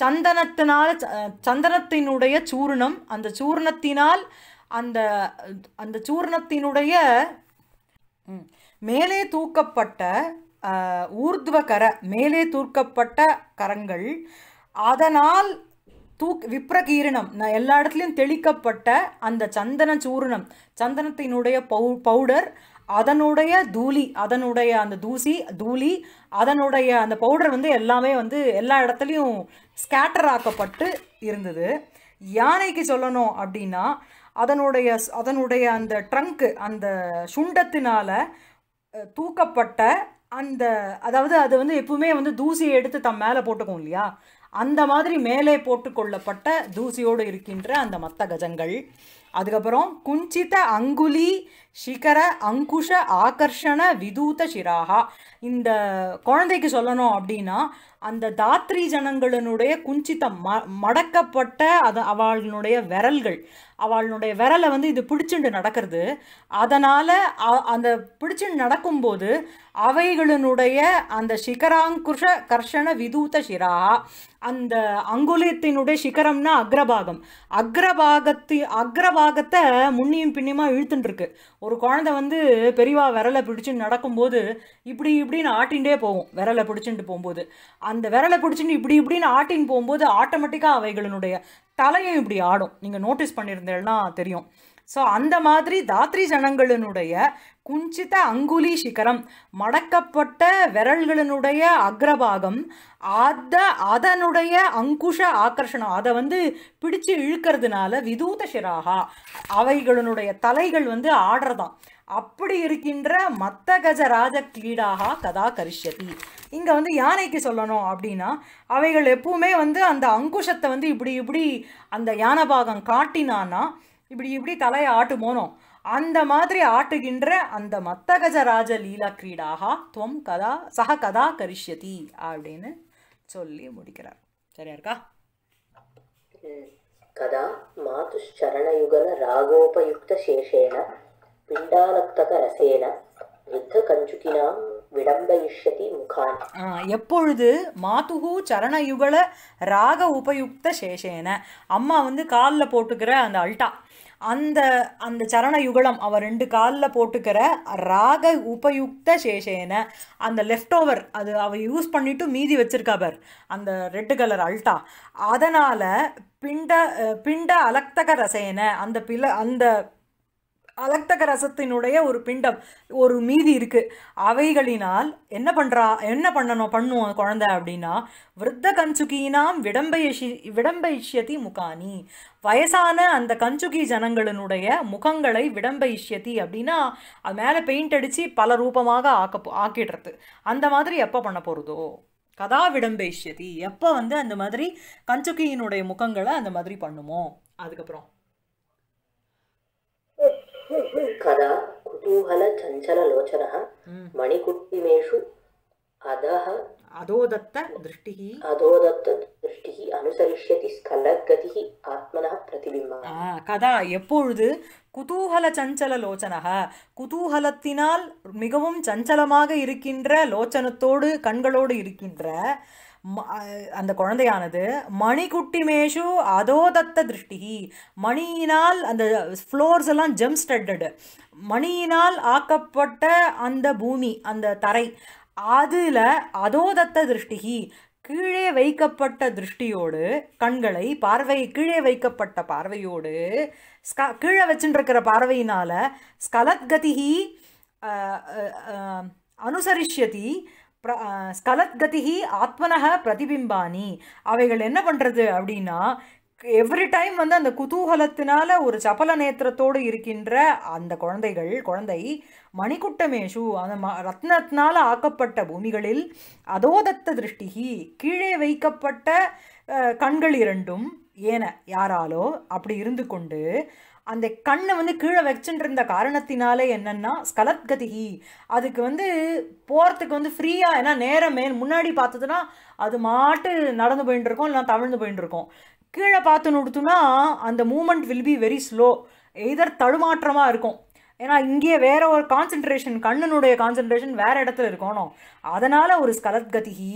S1: சந்தனத்தினால் சந்தனத்தினுடைய சூர்ணம் அந்த சூர்ணத்தினால் அந்த அந்த சூர்ணத்தினுடைய மேலே தூக்கப்பட்ட கர மேலே தூக்கப்பட்ட கரங்கள் அதனால் தூக் விப்ரகீரணம் நான் எல்லா இடத்துலையும் தெளிக்கப்பட்ட அந்த சந்தன சூர்ணம் சந்தனத்தினுடைய பவு பவுடர் அதனுடைய தூளி அதனுடைய அந்த தூசி தூளி அதனுடைய அந்த பவுடர் வந்து எல்லாமே வந்து எல்லா இடத்துலையும் ஸ்கேட்டர் ஆக்கப்பட்டு இருந்தது யானைக்கு சொல்லணும் அப்படின்னா அதனுடைய அதனுடைய அந்த ட்ரங்க்கு அந்த சுண்டத்தினால் தூக்கப்பட்ட அந்த அதாவது அது வந்து எப்பவுமே வந்து தூசியை எடுத்து தம் மேலே போட்டுக்கும் இல்லையா அந்த மாதிரி மேலே போட்டுக்கொள்ளப்பட்ட தூசியோடு இருக்கின்ற அந்த மத்த கஜங்கள் அதுக்கப்புறம் குஞ்சித அங்குலி சிகர அங்குஷ ஆகர்ஷண விதூத சிராகா இந்த குழந்தைக்கு சொல்லணும் அப்படின்னா அந்த தாத்ரி ஜனங்களினுடைய குஞ்சித்த ம மடக்கப்பட்ட அது அவளுடைய விரல்கள் அவளுடைய விரலை வந்து இது பிடிச்சுண்டு நடக்கிறது அதனால் அந்த பிடிச்சுண்டு நடக்கும்போது அவைகளினுடைய அந்த சிகராங்குஷ கர்ஷண விதூத சிரா அந்த அங்குலியத்தினுடைய சிகரம்னா அக்ரபாகம் அக்ரபாகத்தி அக்ரபா பாகத்தை முன்னியும் பின்னியுமா இழுத்துட்டுருக்கு ஒரு குழந்தை வந்து பெரியவா விரலை பிடிச்சு நடக்கும்போது இப்படி இப்படின்னு ஆட்டின்ண்டே போகும் விரலை பிடிச்சிட்டு போகும்போது அந்த விரலை பிடிச்சிட்டு இப்படி இப்படின்னு ஆட்டின்னு போகும்போது ஆட்டோமேட்டிக்காக அவைகளினுடைய தலையும் இப்படி ஆடும் நீங்கள் நோட்டீஸ் பண்ணியிருந்தேன்னா தெரியும் ஸோ அந்த மாதிரி தாத்ரி ஜனங்களினுடைய குஞ்சித அங்குலி சிகரம் மடக்கப்பட்ட விரல்களினுடைய அக்ரபாகம் அத அதனுடைய அங்குஷ ஆக்கர்ஷணம் அதை வந்து பிடிச்சு இழுக்கிறதுனால விதூத சிராகா அவைகளினுடைய தலைகள் வந்து ஆடுறதாம் அப்படி இருக்கின்ற மத்த கஜ ராஜ கிரீடாக கதா கரிஷதி இங்கே வந்து யானைக்கு சொல்லணும் அப்படின்னா அவைகள் எப்பவுமே வந்து அந்த அங்குஷத்தை வந்து இப்படி இப்படி அந்த யானை பாகம் காட்டினான்னா இப்படி இப்படி தலையை ஆட்டுமோனோ அந்த மாதிரி ஆட்டுகின்ற அந்த மத்தகஜராஜ லீலா கிரீடாக துவம் கதா சக கதா கரிஷ்யதி அப்படின்னு சொல்லி முடிக்கிறார் சரியா இருக்கா
S3: கதா மாதுஷரணயுகல ராகோபயுக்த சேஷேன பிண்டாலக்தக ரசேன யுத்த கஞ்சுகினாம் விடம்பயிஷ்யதி முகான்
S1: எப்பொழுது மாதுகு சரணயுகல ராக உபயுக்த சேஷேன அம்மா வந்து காலில் போட்டுக்கிற அந்த அல்டா அந்த அந்த சரண யுகலம் அவர் ரெண்டு காலில் போட்டுக்கிற ராக உபயுக்த சேஷேன அந்த லெஃப்ட் ஓவர் அது அவள் யூஸ் பண்ணிவிட்டு மீதி வச்சிருக்கா அந்த ரெட்டு கலர் அல்ட்டா அதனால் பிண்ட பிண்ட அலக்தக ரசேன அந்த பில அந்த அலக்தக ரசத்தினுடைய ஒரு பிண்டம் ஒரு மீதி இருக்குது அவைகளினால் என்ன பண்ணுறா என்ன பண்ணணும் பண்ணுவோம் குழந்தை அப்படின்னா விருத்த கஞ்சுகினாம் விடம்பயஷி விடம்பயிஷ்யதி முகானி வயசான அந்த கஞ்சுகி ஜனங்களினுடைய முகங்களை விடம்பயிஷ்யதி அப்படின்னா அது மேலே பெயிண்ட் அடித்து பல ரூபமாக ஆக்க ஆக்கிடுறது அந்த மாதிரி எப்போ பண்ண போகிறதோ கதா விடம்பயிஷ்யதி எப்போ வந்து அந்த மாதிரி கஞ்சுகியினுடைய முகங்களை அந்த மாதிரி பண்ணுமோ அதுக்கப்புறம்
S3: மணிக்குட்டிமேஷு அதஹ அதோதத்த अधः அதோதத்த अधोदत्तदृष्टिः அனுசரிஷ்யதி ஸ்கலகதி ஆத்மனா பிரதிபிம்பம்
S1: கதா எப்பொழுது குதூகல சஞ்சல லோச்சனக குதூகலத்தினால் மிகவும் சஞ்சலமாக இருக்கின்ற லோச்சனத்தோடு கண்களோடு இருக்கின்ற அந்த குழந்தையானது மணிக்குட்டிமேஷு அதோ தத்த திருஷ்டி மணியினால் அந்த ஃப்ளோர்ஸ் எல்லாம் ஜெம் ஸ்டட்டடு மணியினால் ஆக்கப்பட்ட அந்த பூமி அந்த தரை அதில் அதோ தத்த திருஷ்டி கீழே வைக்கப்பட்ட திருஷ்டியோடு கண்களை பார்வை கீழே வைக்கப்பட்ட பார்வையோடு ஸ்க கீழே வச்சுட்டுருக்கிற பார்வையினால் ஸ்கலத்கதிகி அனுசரிஷ்யதி பிர ஸ்கலத்கதிகி ஆத்மனக பிரதிபிம்பானி அவைகள் என்ன பண்ணுறது அப்படின்னா எவ்ரி டைம் வந்து அந்த குதூகலத்தினால ஒரு சபல நேத்திரத்தோடு இருக்கின்ற அந்த குழந்தைகள் குழந்தை மணிக்குட்டமேஷு அந்த ம ரத்னத்தினால் ஆக்கப்பட்ட பூமிகளில் அதோதத்த திருஷ்டிகி கீழே வைக்கப்பட்ட கண்கள் இரண்டும் ஏன யாராலோ அப்படி இருந்து கொண்டு அந்த கண்ணை வந்து கீழே வச்சுட்டு காரணத்தினாலே என்னென்னா ஸ்கலத்கதிகி அதுக்கு வந்து போகிறதுக்கு வந்து ஃப்ரீயாக ஏன்னா நேரம் மேல் முன்னாடி பார்த்ததுன்னா அது மாட்டு நடந்து போயின்னு இருக்கோம் இல்லைனா தவிழ்ந்து போயிட்டு இருக்கோம் கீழே பார்த்து நுடுத்துனா அந்த moment will be very slow either தடுமாற்றமாக இருக்கும் ஏன்னா இங்கேயே வேற ஒரு கான்சென்ட்ரேஷன் கண்ணனுடைய கான்சென்ட்ரேஷன் வேறு இடத்துல இருக்கணும் அதனால் ஒரு ஸ்கலத்கதிகி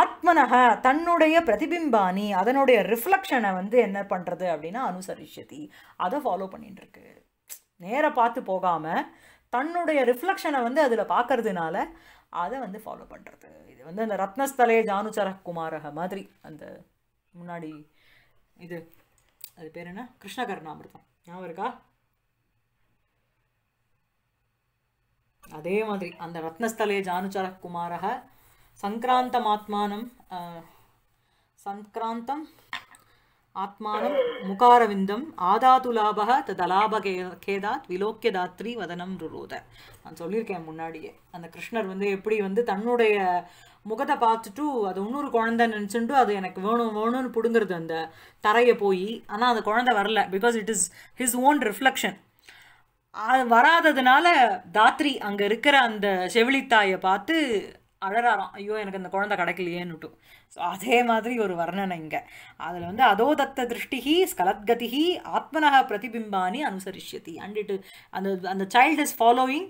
S1: ஆத்மனக தன்னுடைய பிரதிபிம்பானி அதனுடைய ரிஃப்ளக்ஷனை வந்து என்ன பண்ணுறது அப்படின்னா அனுசரிஷதி அதை ஃபாலோ பண்ணிட்டுருக்கு நேராக பார்த்து போகாமல் தன்னுடைய ரிஃப்ளக்ஷனை வந்து அதில் பார்க்கறதுனால அதை வந்து ஃபாலோ பண்ணுறது இது வந்து அந்த ரத்னஸ்தலே ஜானுச்சர குமாரக மாதிரி அந்த முன்னாடி இது அது பேர் என்ன கிருஷ்ணகர்ணாமிருதம் ஞாபகம் இருக்கா அதே மாதிரி அந்த ரத்னஸ்தலே ஜானுச்சர குமாரக சங்கராந்தம் ஆத்மானம் சங்கிராந்தம் ஆத்மானம் முகாரவிந்தம் ஆதாதுலாபக தலாபகே கேதாத் விலோக்கிய தாத்ரி வதனம் ருரோத நான் சொல்லியிருக்கேன் முன்னாடியே அந்த கிருஷ்ணர் வந்து எப்படி வந்து தன்னுடைய முகத்தை பார்த்துட்டு அது இன்னொரு குழந்தை நினச்சிட்டு அது எனக்கு வேணும் வேணும்னு பிடுங்குறது அந்த தரையை போய் ஆனால் அந்த குழந்தை வரல because it is his own reflection அது வராததுனால தாத்ரி அங்கே இருக்கிற அந்த செவிலித்தாயை பார்த்து அழறாராம் ஐயோ எனக்கு இந்த குழந்தை விட்டு ஸோ அதே மாதிரி ஒரு வர்ணனை இங்கே அதில் வந்து அதோ தத்த திருஷ்டிஹி ஸ்கலத்கதிஹி ஆத்மனக பிரதிபிம்பானி அனுசரிஷதி அண்ட் இட்டு அந்த அந்த சைல்டு இஸ் ஃபாலோயிங்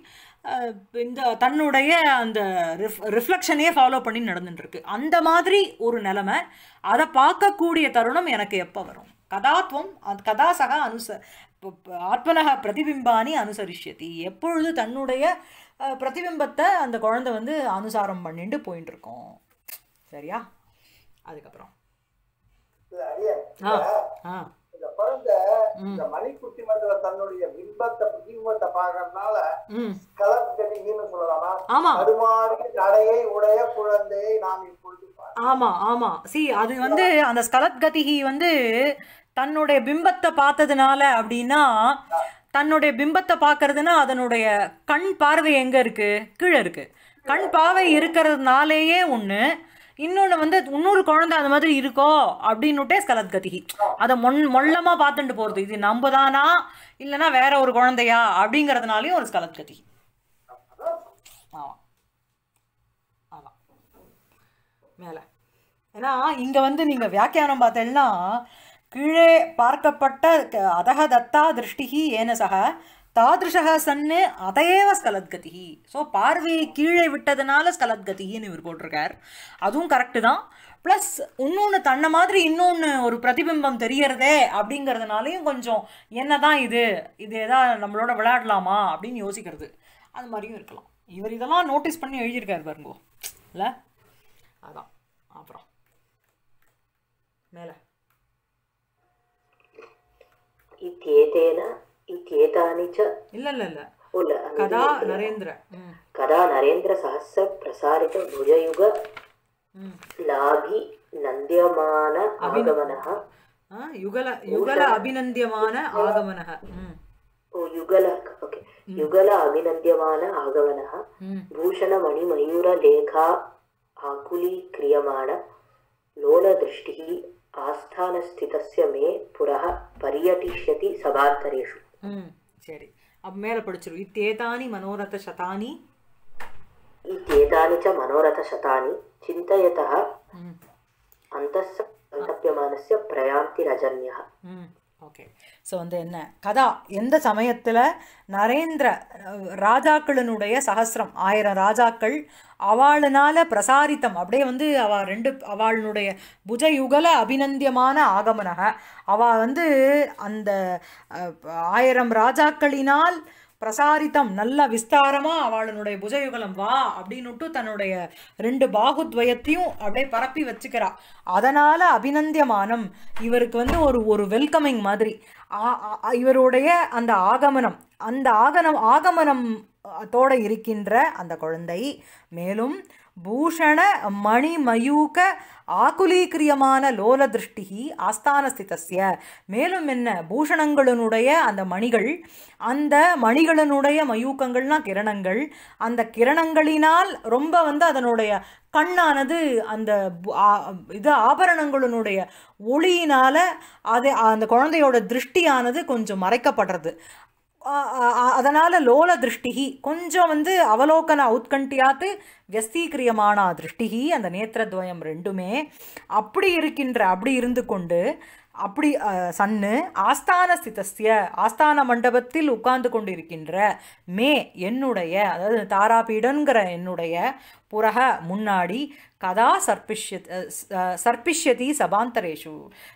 S1: இந்த தன்னுடைய அந்த ரிஃப் ரிஃப்ளெக்ஷனே ஃபாலோ பண்ணி நடந்துட்டுருக்கு அந்த மாதிரி ஒரு நிலமை அதை பார்க்கக்கூடிய தருணம் எனக்கு எப்போ வரும் கதாத்வம் கதாசக அனுச ஆத்மனக பிரதிபிம்பானி அனுசரிஷதி எப்பொழுது தன்னுடைய பிரதிபிம்பத்தை அந்த குழந்தை வந்து அனுசாரம் பண்ணிட்டு போயிட்டு இருக்கோம் சரியா அதுக்கப்புறம்
S2: இந்த தன்னுடைய உடைய
S1: ஆமா ஆமா சி அது வந்து அந்த ஸ்கலத் கதிகி வந்து தன்னுடைய பிம்பத்தை பார்த்ததுனால அப்படின்னா தன்னுடைய பிம்பத்தை பார்க்கறதுன்னா அதனுடைய கண் பார்வை எங்கே இருக்குது கீழே இருக்குது கண் பார்வை இருக்கிறதுனாலேயே ஒன்று இன்னொன்று வந்து இன்னொரு குழந்தை அந்த மாதிரி இருக்கோ அப்படின்னுட்டே ஸ்கலத் கதிகி அதை மொன் மொல்லமாக பார்த்துட்டு போகிறது இது நம்ம தானா இல்லைனா வேற ஒரு குழந்தையா அப்படிங்கிறதுனாலையும் ஒரு ஸ்கலத் கதிகி ஆமாம் மேலே ஏன்னா இங்கே வந்து நீங்கள் வியாக்கியானம் பார்த்தேன்னா கீழே பார்க்கப்பட்ட அதகதத்தா திருஷ்டிகி சக தாதிருஷக சன்னு அதையேவ ஸ்கலத்கதி ஸோ பார்வையை கீழே விட்டதுனால ஸ்கலத்கதின்னு இவர் போட்டிருக்கார் அதுவும் கரெக்டு தான் ப்ளஸ் இன்னொன்று தன்னை மாதிரி இன்னொன்று ஒரு பிரதிபிம்பம் தெரிகிறதே அப்படிங்கிறதுனாலையும் கொஞ்சம் என்ன தான் இது இது எதாவது நம்மளோட விளையாடலாமா அப்படின்னு யோசிக்கிறது அது மாதிரியும் இருக்கலாம் இவர் இதெல்லாம் நோட்டீஸ் பண்ணி எழுதியிருக்கார் பாருங்கோ இல்லை அதான் அப்புறம் மேலே இத்தியேதேன இத்தியேதானி ச இல்ல இல்ல இல்ல கதா நரேந்திர
S3: கதா நரேந்திர சஹஸ்ர பிரசாரித புஜயுக லாபி நந்தியமான ஆகமனः
S1: யுகல யுகல அபிநந்தியமான ஆகமனः
S3: ಯುಗಲ ಓಕೆ ಯುಗಲ ಅಭಿನಂದ್ಯಮಾನ ಆಗಮನಃ ಭೂಷಣ ಮಣಿ ಮಯೂರ ಲೇಖಾ ಆಕುಲಿ ಕ್ರಿಯಮಾಣ ಲೋಲ ದೃಷ್ಟಿಹಿ ஆஸ்தானஸ்திதஸ்ய மே புரः பரியட்டிஷ்யதி சபாந்தரேஷு சரி
S1: அப்ப மேல படிச்சிரு இத்தேதானி மனோரத சதானி
S3: இத்தேதானி ச
S1: மனோரத சதானி சிந்தயதः
S3: அந்தஸ்ய சங்கப்யமானஸ்ய பிரயாந்தி ரஜன்யः
S1: ஓகே ஸோ வந்து என்ன கதா எந்த சமயத்தில் நரேந்திர ராஜாக்களினுடைய சகசிரம் ஆயிரம் ராஜாக்கள் அவளினால பிரசாரித்தம் அப்படியே வந்து அவ ரெண்டு அவளுடைய புஜயுகல அபிநந்தியமான ஆகமனக அவ வந்து அந்த ஆயிரம் ராஜாக்களினால் பிரசாரித்தம் நல்ல விஸ்தாரமாக அவளுடைய புஜயுகலம் வா அப்படின்னுட்டு தன்னுடைய ரெண்டு பாகுத்வயத்தையும் அப்படியே பரப்பி வச்சுக்கிறா அதனால் அபிநந்தியமானம் இவருக்கு வந்து ஒரு ஒரு வெல்கமிங் மாதிரி இவருடைய அந்த ஆகமனம் அந்த ஆகனம் ஆகமனம் தோட இருக்கின்ற அந்த குழந்தை மேலும் பூஷண மணி மயூக ஆகுலீக்கிரியமான லோல திருஷ்டிகி ஆஸ்தானஸ்திதஸ்ய மேலும் என்ன பூஷணங்களுடைய அந்த மணிகள் அந்த மணிகளினுடைய மயூக்கங்கள்னா கிரணங்கள் அந்த கிரணங்களினால் ரொம்ப வந்து அதனுடைய கண்ணானது அந்த இது ஆபரணங்களினுடைய ஒளியினால் அது அந்த குழந்தையோட திருஷ்டியானது கொஞ்சம் மறைக்கப்படுறது அதனால் லோல திருஷ்டிகி கொஞ்சம் வந்து அவலோகன உத்கண்டியாத்து வியஸ்தீக்கிரியமான திருஷ்டிகி அந்த நேத்திரத்வயம் ரெண்டுமே அப்படி இருக்கின்ற அப்படி இருந்து கொண்டு அப்படி சன்னு ஆஸ்தான ஸ்திதஸ்ய ஆஸ்தான மண்டபத்தில் உட்கார்ந்து கொண்டிருக்கின்ற மே என்னுடைய அதாவது தாராபீடன்கிற என்னுடைய புற முன்னாடி கதா சர்பிஷ்ய சர்பிஷ்யதி சபாந்தரேஷு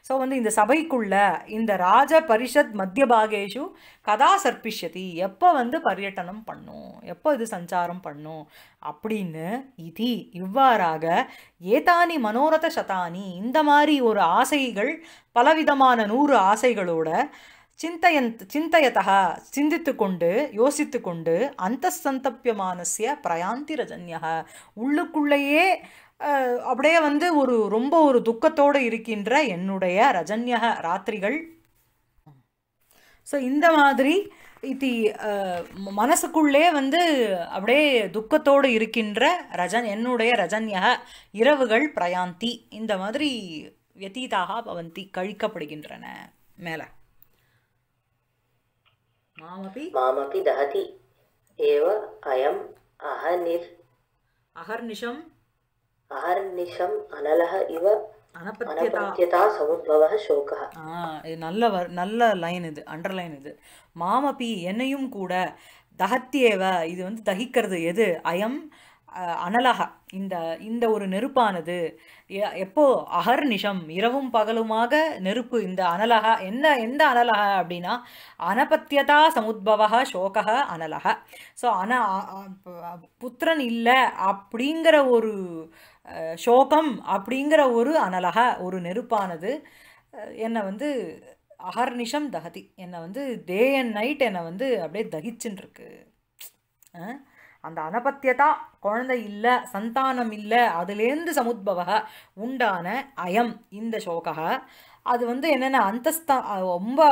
S1: ஸோ வந்து இந்த சபைக்குள்ள இந்த ராஜ பரிஷத் மத்தியபாகேஷு கதா சர்பிஷ்யதி எப்போ வந்து பரியட்டனம் பண்ணும் எப்போ இது சஞ்சாரம் பண்ணும் அப்படின்னு இது இவ்வாறாக ஏதானி மனோரத சதானி இந்த மாதிரி ஒரு ஆசைகள் பலவிதமான நூறு ஆசைகளோட சிந்தையன் சிந்தையதா சிந்தித்து கொண்டு யோசித்து கொண்டு சந்தப்பியமானசிய பிரயாந்தி ரஜன்யா உள்ளுக்குள்ளேயே அப்படியே வந்து ஒரு ரொம்ப ஒரு துக்கத்தோடு இருக்கின்ற என்னுடைய ரஜன்யக ராத்திரிகள் ஸோ இந்த மாதிரி இது மனசுக்குள்ளே வந்து அப்படியே துக்கத்தோடு இருக்கின்ற ரஜன் என்னுடைய ரஜன்யக இரவுகள் பிரயாந்தி இந்த மாதிரி வத்தீதாக பவந்தி கழிக்கப்படுகின்றன மேலே
S3: மாமபி மாமபி தஹதி ஏவ அயம் அஹனிர் அஹர்நிஷம் அஹர்நிஷம் அனலஹ இவ அனபத்தியதா சமுத்பவ சோகா
S1: நல்ல நல்ல லைன் இது அண்டர்லைன் இது மாமபி என்னையும் கூட தகத்தியேவ இது வந்து தகிக்கிறது எது அயம் அனலாக இந்த இந்த ஒரு நெருப்பானது எப்போ நிஷம் இரவும் பகலுமாக நெருப்பு இந்த அனலகா என்ன எந்த அனலக அப்படின்னா அனபத்தியதா சமுத்பவக சோகா அனலக ஸோ அன புத்திரன் இல்லை அப்படிங்கிற ஒரு சோகம் அப்படிங்கிற ஒரு அனலக ஒரு நெருப்பானது என்னை வந்து அகர்நிஷம் தகதி என்னை வந்து டே அண்ட் நைட் என்னை வந்து அப்படியே தகிச்சுன்னு இருக்கு அந்த அனபத்தியதா குழந்தை இல்லை சந்தானம் இல்லை அதுலேருந்து சமுத்பவ உண்டான அயம் இந்த சோகா அது வந்து என்னென்ன அந்தஸ்தா ரொம்ப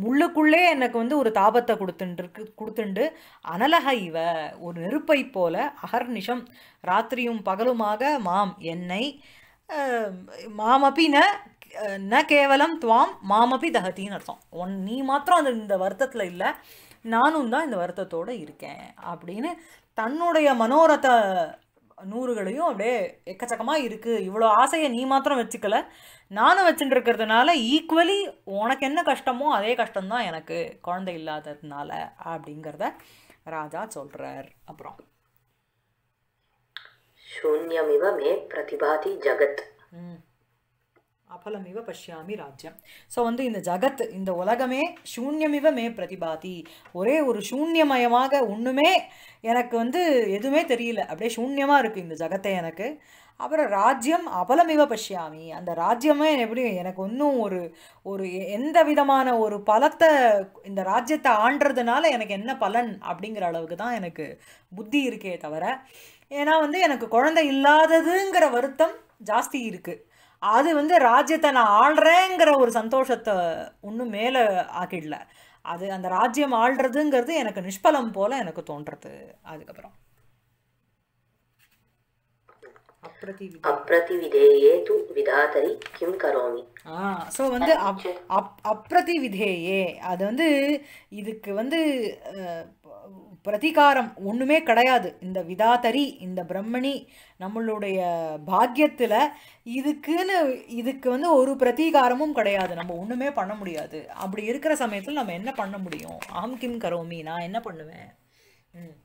S1: முள்ளுக்குள்ளே எனக்கு வந்து ஒரு தாபத்தை கொடுத்துட்டுருக்கு கொடுத்துண்டு அனலக இவ ஒரு நெருப்பை போல அகர்நிஷம் ராத்திரியும் பகலுமாக மாம் என்னை மாமப்பி ந ந கேவலம் துவாம் மாமப்பி தகத்தின்னு அர்த்தம் ஒன் நீ மாத்திரம் அந்த இந்த வருத்தத்தில் இல்லை நானும் தான் இந்த வருத்தத்தோடு இருக்கேன் அப்படின்னு தன்னுடைய மனோரத நூறுகளையும் அப்படியே எக்கச்சக்கமாக இருக்குது இவ்வளோ ஆசையை நீ மாத்திரம் வச்சுக்கல நானும் வச்சுட்டு இருக்கிறதுனால ஈக்குவலி உனக்கு என்ன கஷ்டமோ அதே கஷ்டம்தான் எனக்கு குழந்தை இல்லாததுனால அப்படிங்கிறத ராஜா சொல்கிறார் அப்புறம்
S3: சூன்யமிவ மே பிரதிபாதி ஜகத்
S1: ஃபலமிவ பஷ்யாமி ராஜ்யம் ஸோ வந்து இந்த ஜகத் இந்த உலகமே சூன்யமிவ மே பிரதிபாதி ஒரே ஒரு சூன்யமயமாக ஒன்றுமே எனக்கு வந்து எதுவுமே தெரியல அப்படியே சூன்யமாக இருக்குது இந்த ஜகத்தை எனக்கு அப்புறம் ராஜ்யம் அபலமிவ பஷ்யாமி அந்த ராஜ்யமே எப்படி எனக்கு ஒன்றும் ஒரு ஒரு எந்த விதமான ஒரு பலத்தை இந்த ராஜ்யத்தை ஆண்டுறதுனால எனக்கு என்ன பலன் அப்படிங்கிற அளவுக்கு தான் எனக்கு புத்தி இருக்கே தவிர ஏன்னா வந்து எனக்கு குழந்தை இல்லாததுங்கிற வருத்தம் ஜாஸ்தி இருக்குது அது வந்து ராஜ்யத்தை நான் ஆள்றேங்கிற ஒரு சந்தோஷத்தை ஒன்றும் மேலே ஆக்கிடல அது அந்த ராஜ்யம் ஆள்றதுங்கிறது எனக்கு நிஷ்பலம் போல எனக்கு தோன்றது அதுக்கப்புறம்
S3: அப்ரதி விதேயே
S1: ஸோ வந்து அப் அப் அது வந்து இதுக்கு வந்து பிரதிகாரம் ஒன்றுமே கிடையாது இந்த விதாதரி இந்த பிரம்மணி நம்மளுடைய பாக்கியத்தில் இதுக்குன்னு இதுக்கு வந்து ஒரு பிரதீகாரமும் கிடையாது நம்ம ஒன்றுமே பண்ண முடியாது அப்படி இருக்கிற சமயத்தில் நம்ம என்ன பண்ண முடியும் ஆம் கிம் கரோமி நான் என்ன பண்ணுவேன் ம்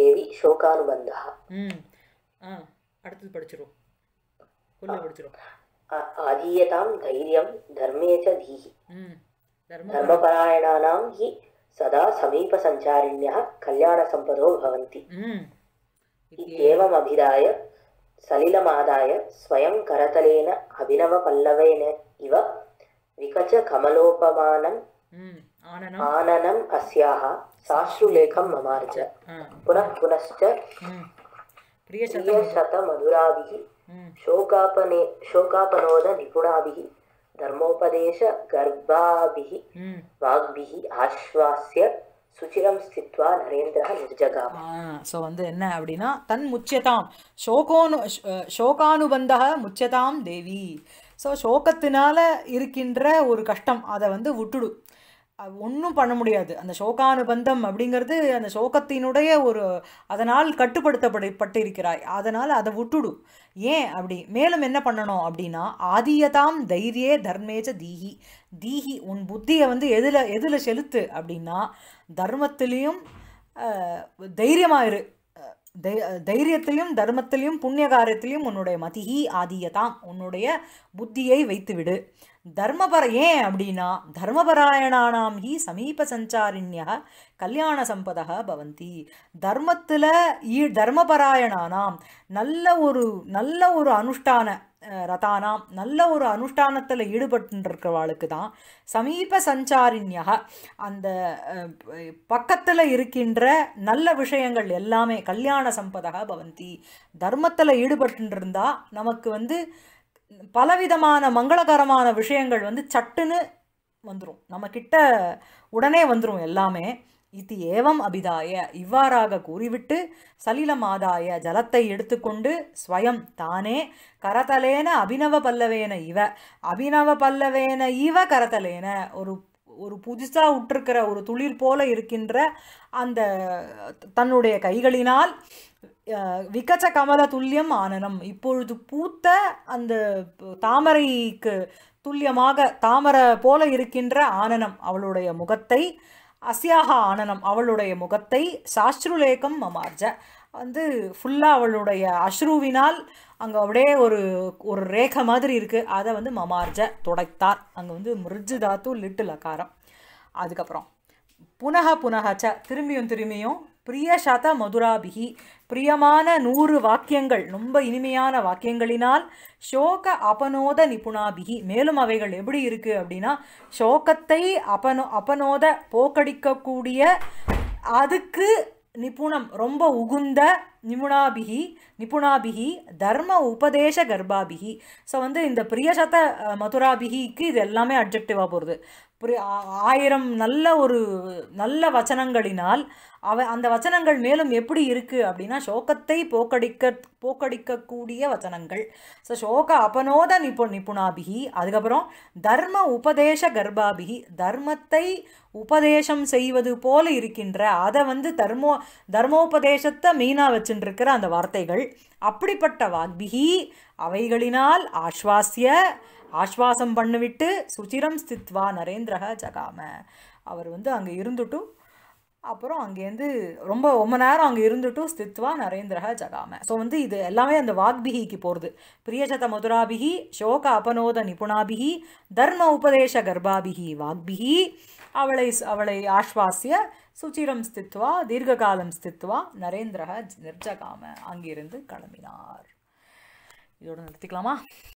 S3: தேவி சோகானுபந்தா
S1: ம் ஆ அடுத்தது படிச்சிரும் கொள்ள படிச்சிரும்
S3: அதீயதாம் தைரியம் தர்மேச்ச தீஹி ம் धर्मपरायणानां हि सदा समीपसञ्चारिण्यः कल्याणसम्पदो भवन्ति इत्येवमभिधाय सलिलमादाय स्वयं करतलेन अभिनवपल्लवेन इव विकच कमलोपमानम् आननम् अस्याः साश्रुलेखं ममार्च पुनः पुनश्च प्रियशतमधुराभिः शोकापने शोकापनोदनिपुणाभिः ಧರ್ಮೋಪದೇಶ ಗರ್ಭಾಭಿ ವಾಗ್ಭಿ ஆஸ்வாசிய
S1: சுச்சிரம் ஸ்தித்வா நரேந்திரா நிர்ஜகாம ஸோ வந்து என்ன அப்படின்னா தன் முச்சியதாம் ஷோகோனு ஷோகானுபந்தக முச்சதாம் தேவி ஸோ சோகத்தினால இருக்கின்ற ஒரு கஷ்டம் அதை வந்து விட்டுடு ஒன்றும் பண்ண முடியாது அந்த சோகானுபந்தம் அப்படிங்கிறது அந்த சோகத்தினுடைய ஒரு அதனால் கட்டுப்படுத்தப்படு இருக்கிறாய் அதனால் அதை விட்டுடு ஏன் அப்படி மேலும் என்ன பண்ணணும் அப்படின்னா ஆதியதாம் தைரியே தர்மேஜ தீஹி தீஹி உன் புத்தியை வந்து எதில் எதில் செலுத்து அப்படின்னா தர்மத்திலையும் தைரியமாக இரு தை தைரியத்திலையும் தர்மத்திலையும் புண்ணிய காரியத்திலையும் உன்னுடைய மதிஹி ஆதியதாம் உன்னுடைய புத்தியை வைத்துவிடு தர்மபர ஏன் அப்படின்னா தர்மபராயணானாம் ஹி சமீப சஞ்சாரிணியா கல்யாண சம்பதா பவந்தி தர்மத்தில் ஈ தர்மபராயணானாம் நல்ல ஒரு நல்ல ஒரு அனுஷ்டான ரதானாம் நல்ல ஒரு அனுஷ்டானத்தில் ஈடுபட்டுருக்கிறவாளுக்கு தான் சமீப சஞ்சாரிணியா அந்த பக்கத்தில் இருக்கின்ற நல்ல விஷயங்கள் எல்லாமே கல்யாண சம்பதா பவந்தி தர்மத்தில் ஈடுபட்டுருந்தா நமக்கு வந்து பலவிதமான மங்களகரமான விஷயங்கள் வந்து சட்டுன்னு வந்துடும் நம்மக்கிட்ட உடனே வந்துடும் எல்லாமே இது ஏவம் அபிதாய இவ்வாறாக கூறிவிட்டு சலிலமாதாய ஜலத்தை எடுத்துக்கொண்டு ஸ்வயம் தானே கரதலேன அபினவ பல்லவேன இவ அபினவ பல்லவேன இவ கரதலேன ஒரு ஒரு புதுசாக உற்றிருக்கிற ஒரு துளிர் போல இருக்கின்ற அந்த தன்னுடைய கைகளினால் விக்கச்ச கமல துல்லியம் ஆனனம் இப்பொழுது பூத்த அந்த தாமரைக்கு துல்லியமாக தாமரை போல இருக்கின்ற ஆனனம் அவளுடைய முகத்தை அசியாக ஆனனம் அவளுடைய முகத்தை சாஸ்திருலேகம் மமார்ஜ வந்து ஃபுல்லாக அவளுடைய அஸ்ருவினால் அங்கே அப்படியே ஒரு ஒரு ரேகை மாதிரி இருக்குது அதை வந்து மமார்ஜ துடைத்தார் அங்கே வந்து மிருஜு தாத்து லிட்டு லக்காரம் அதுக்கப்புறம் புனக புனகச்ச திரும்பியும் திரும்பியும் பிரிய சத மதுராபிகி பிரியமான நூறு வாக்கியங்கள் ரொம்ப இனிமையான வாக்கியங்களினால் சோக அபனோத நிபுணாபிகி மேலும் அவைகள் எப்படி இருக்குது அப்படின்னா சோகத்தை அபனோ அபனோத போக்கடிக்கக்கூடிய அதுக்கு நிபுணம் ரொம்ப உகுந்த நிபுணாபிகி நிபுணாபிகி தர்ம உபதேச கர்ப்பாபிகி ஸோ வந்து இந்த பிரியசத மதுராபிகிக்கு இது எல்லாமே அப்ஜெக்டிவாக போகிறது ஆயிரம் நல்ல ஒரு நல்ல வச்சனங்களினால் அவ அந்த வச்சனங்கள் மேலும் எப்படி இருக்குது அப்படின்னா சோகத்தை போக்கடிக்க போக்கடிக்கக்கூடிய வச்சனங்கள் ஸோ சோக அபனோத நிபு நிபுணாபிகி அதுக்கப்புறம் தர்ம உபதேச கர்ப்பாபிகி தர்மத்தை உபதேசம் செய்வது போல இருக்கின்ற அதை வந்து தர்மோ தர்மோபதேசத்தை மீனாக வச்சுட்டுருக்கிற அந்த வார்த்தைகள் அப்படிப்பட்ட வாக்பிகி அவைகளினால் ஆஸ்வாசிய ஆஸ்வாசம் பண்ணிவிட்டு சுச்சிரம் ஸ்தித்வா நரேந்திர ஜகாம அவர் வந்து அங்கே இருந்துட்டும் அப்புறம் அங்கேருந்து ரொம்ப ரொம்ப நேரம் அங்கே இருந்துட்டும் ஸ்தித்வா நரேந்திர ஜகாம ஸோ வந்து இது எல்லாமே அந்த வாக்பிகிக்கு போகிறது பிரியஜத மதுராபிகி சோக அபனோத நிபுணாபிகி தர்ம உபதேச கர்ப்பாபிகி வாக்பிகி அவளை அவளை ஆஸ்வாசிய சுச்சிரம் ஸ்தித்வா தீர்க்காலம் ஸ்தித்வா நரேந்திர நிர்ஜகாம அங்கிருந்து கிளம்பினார் இதோடு நிறுத்திக்கலாமா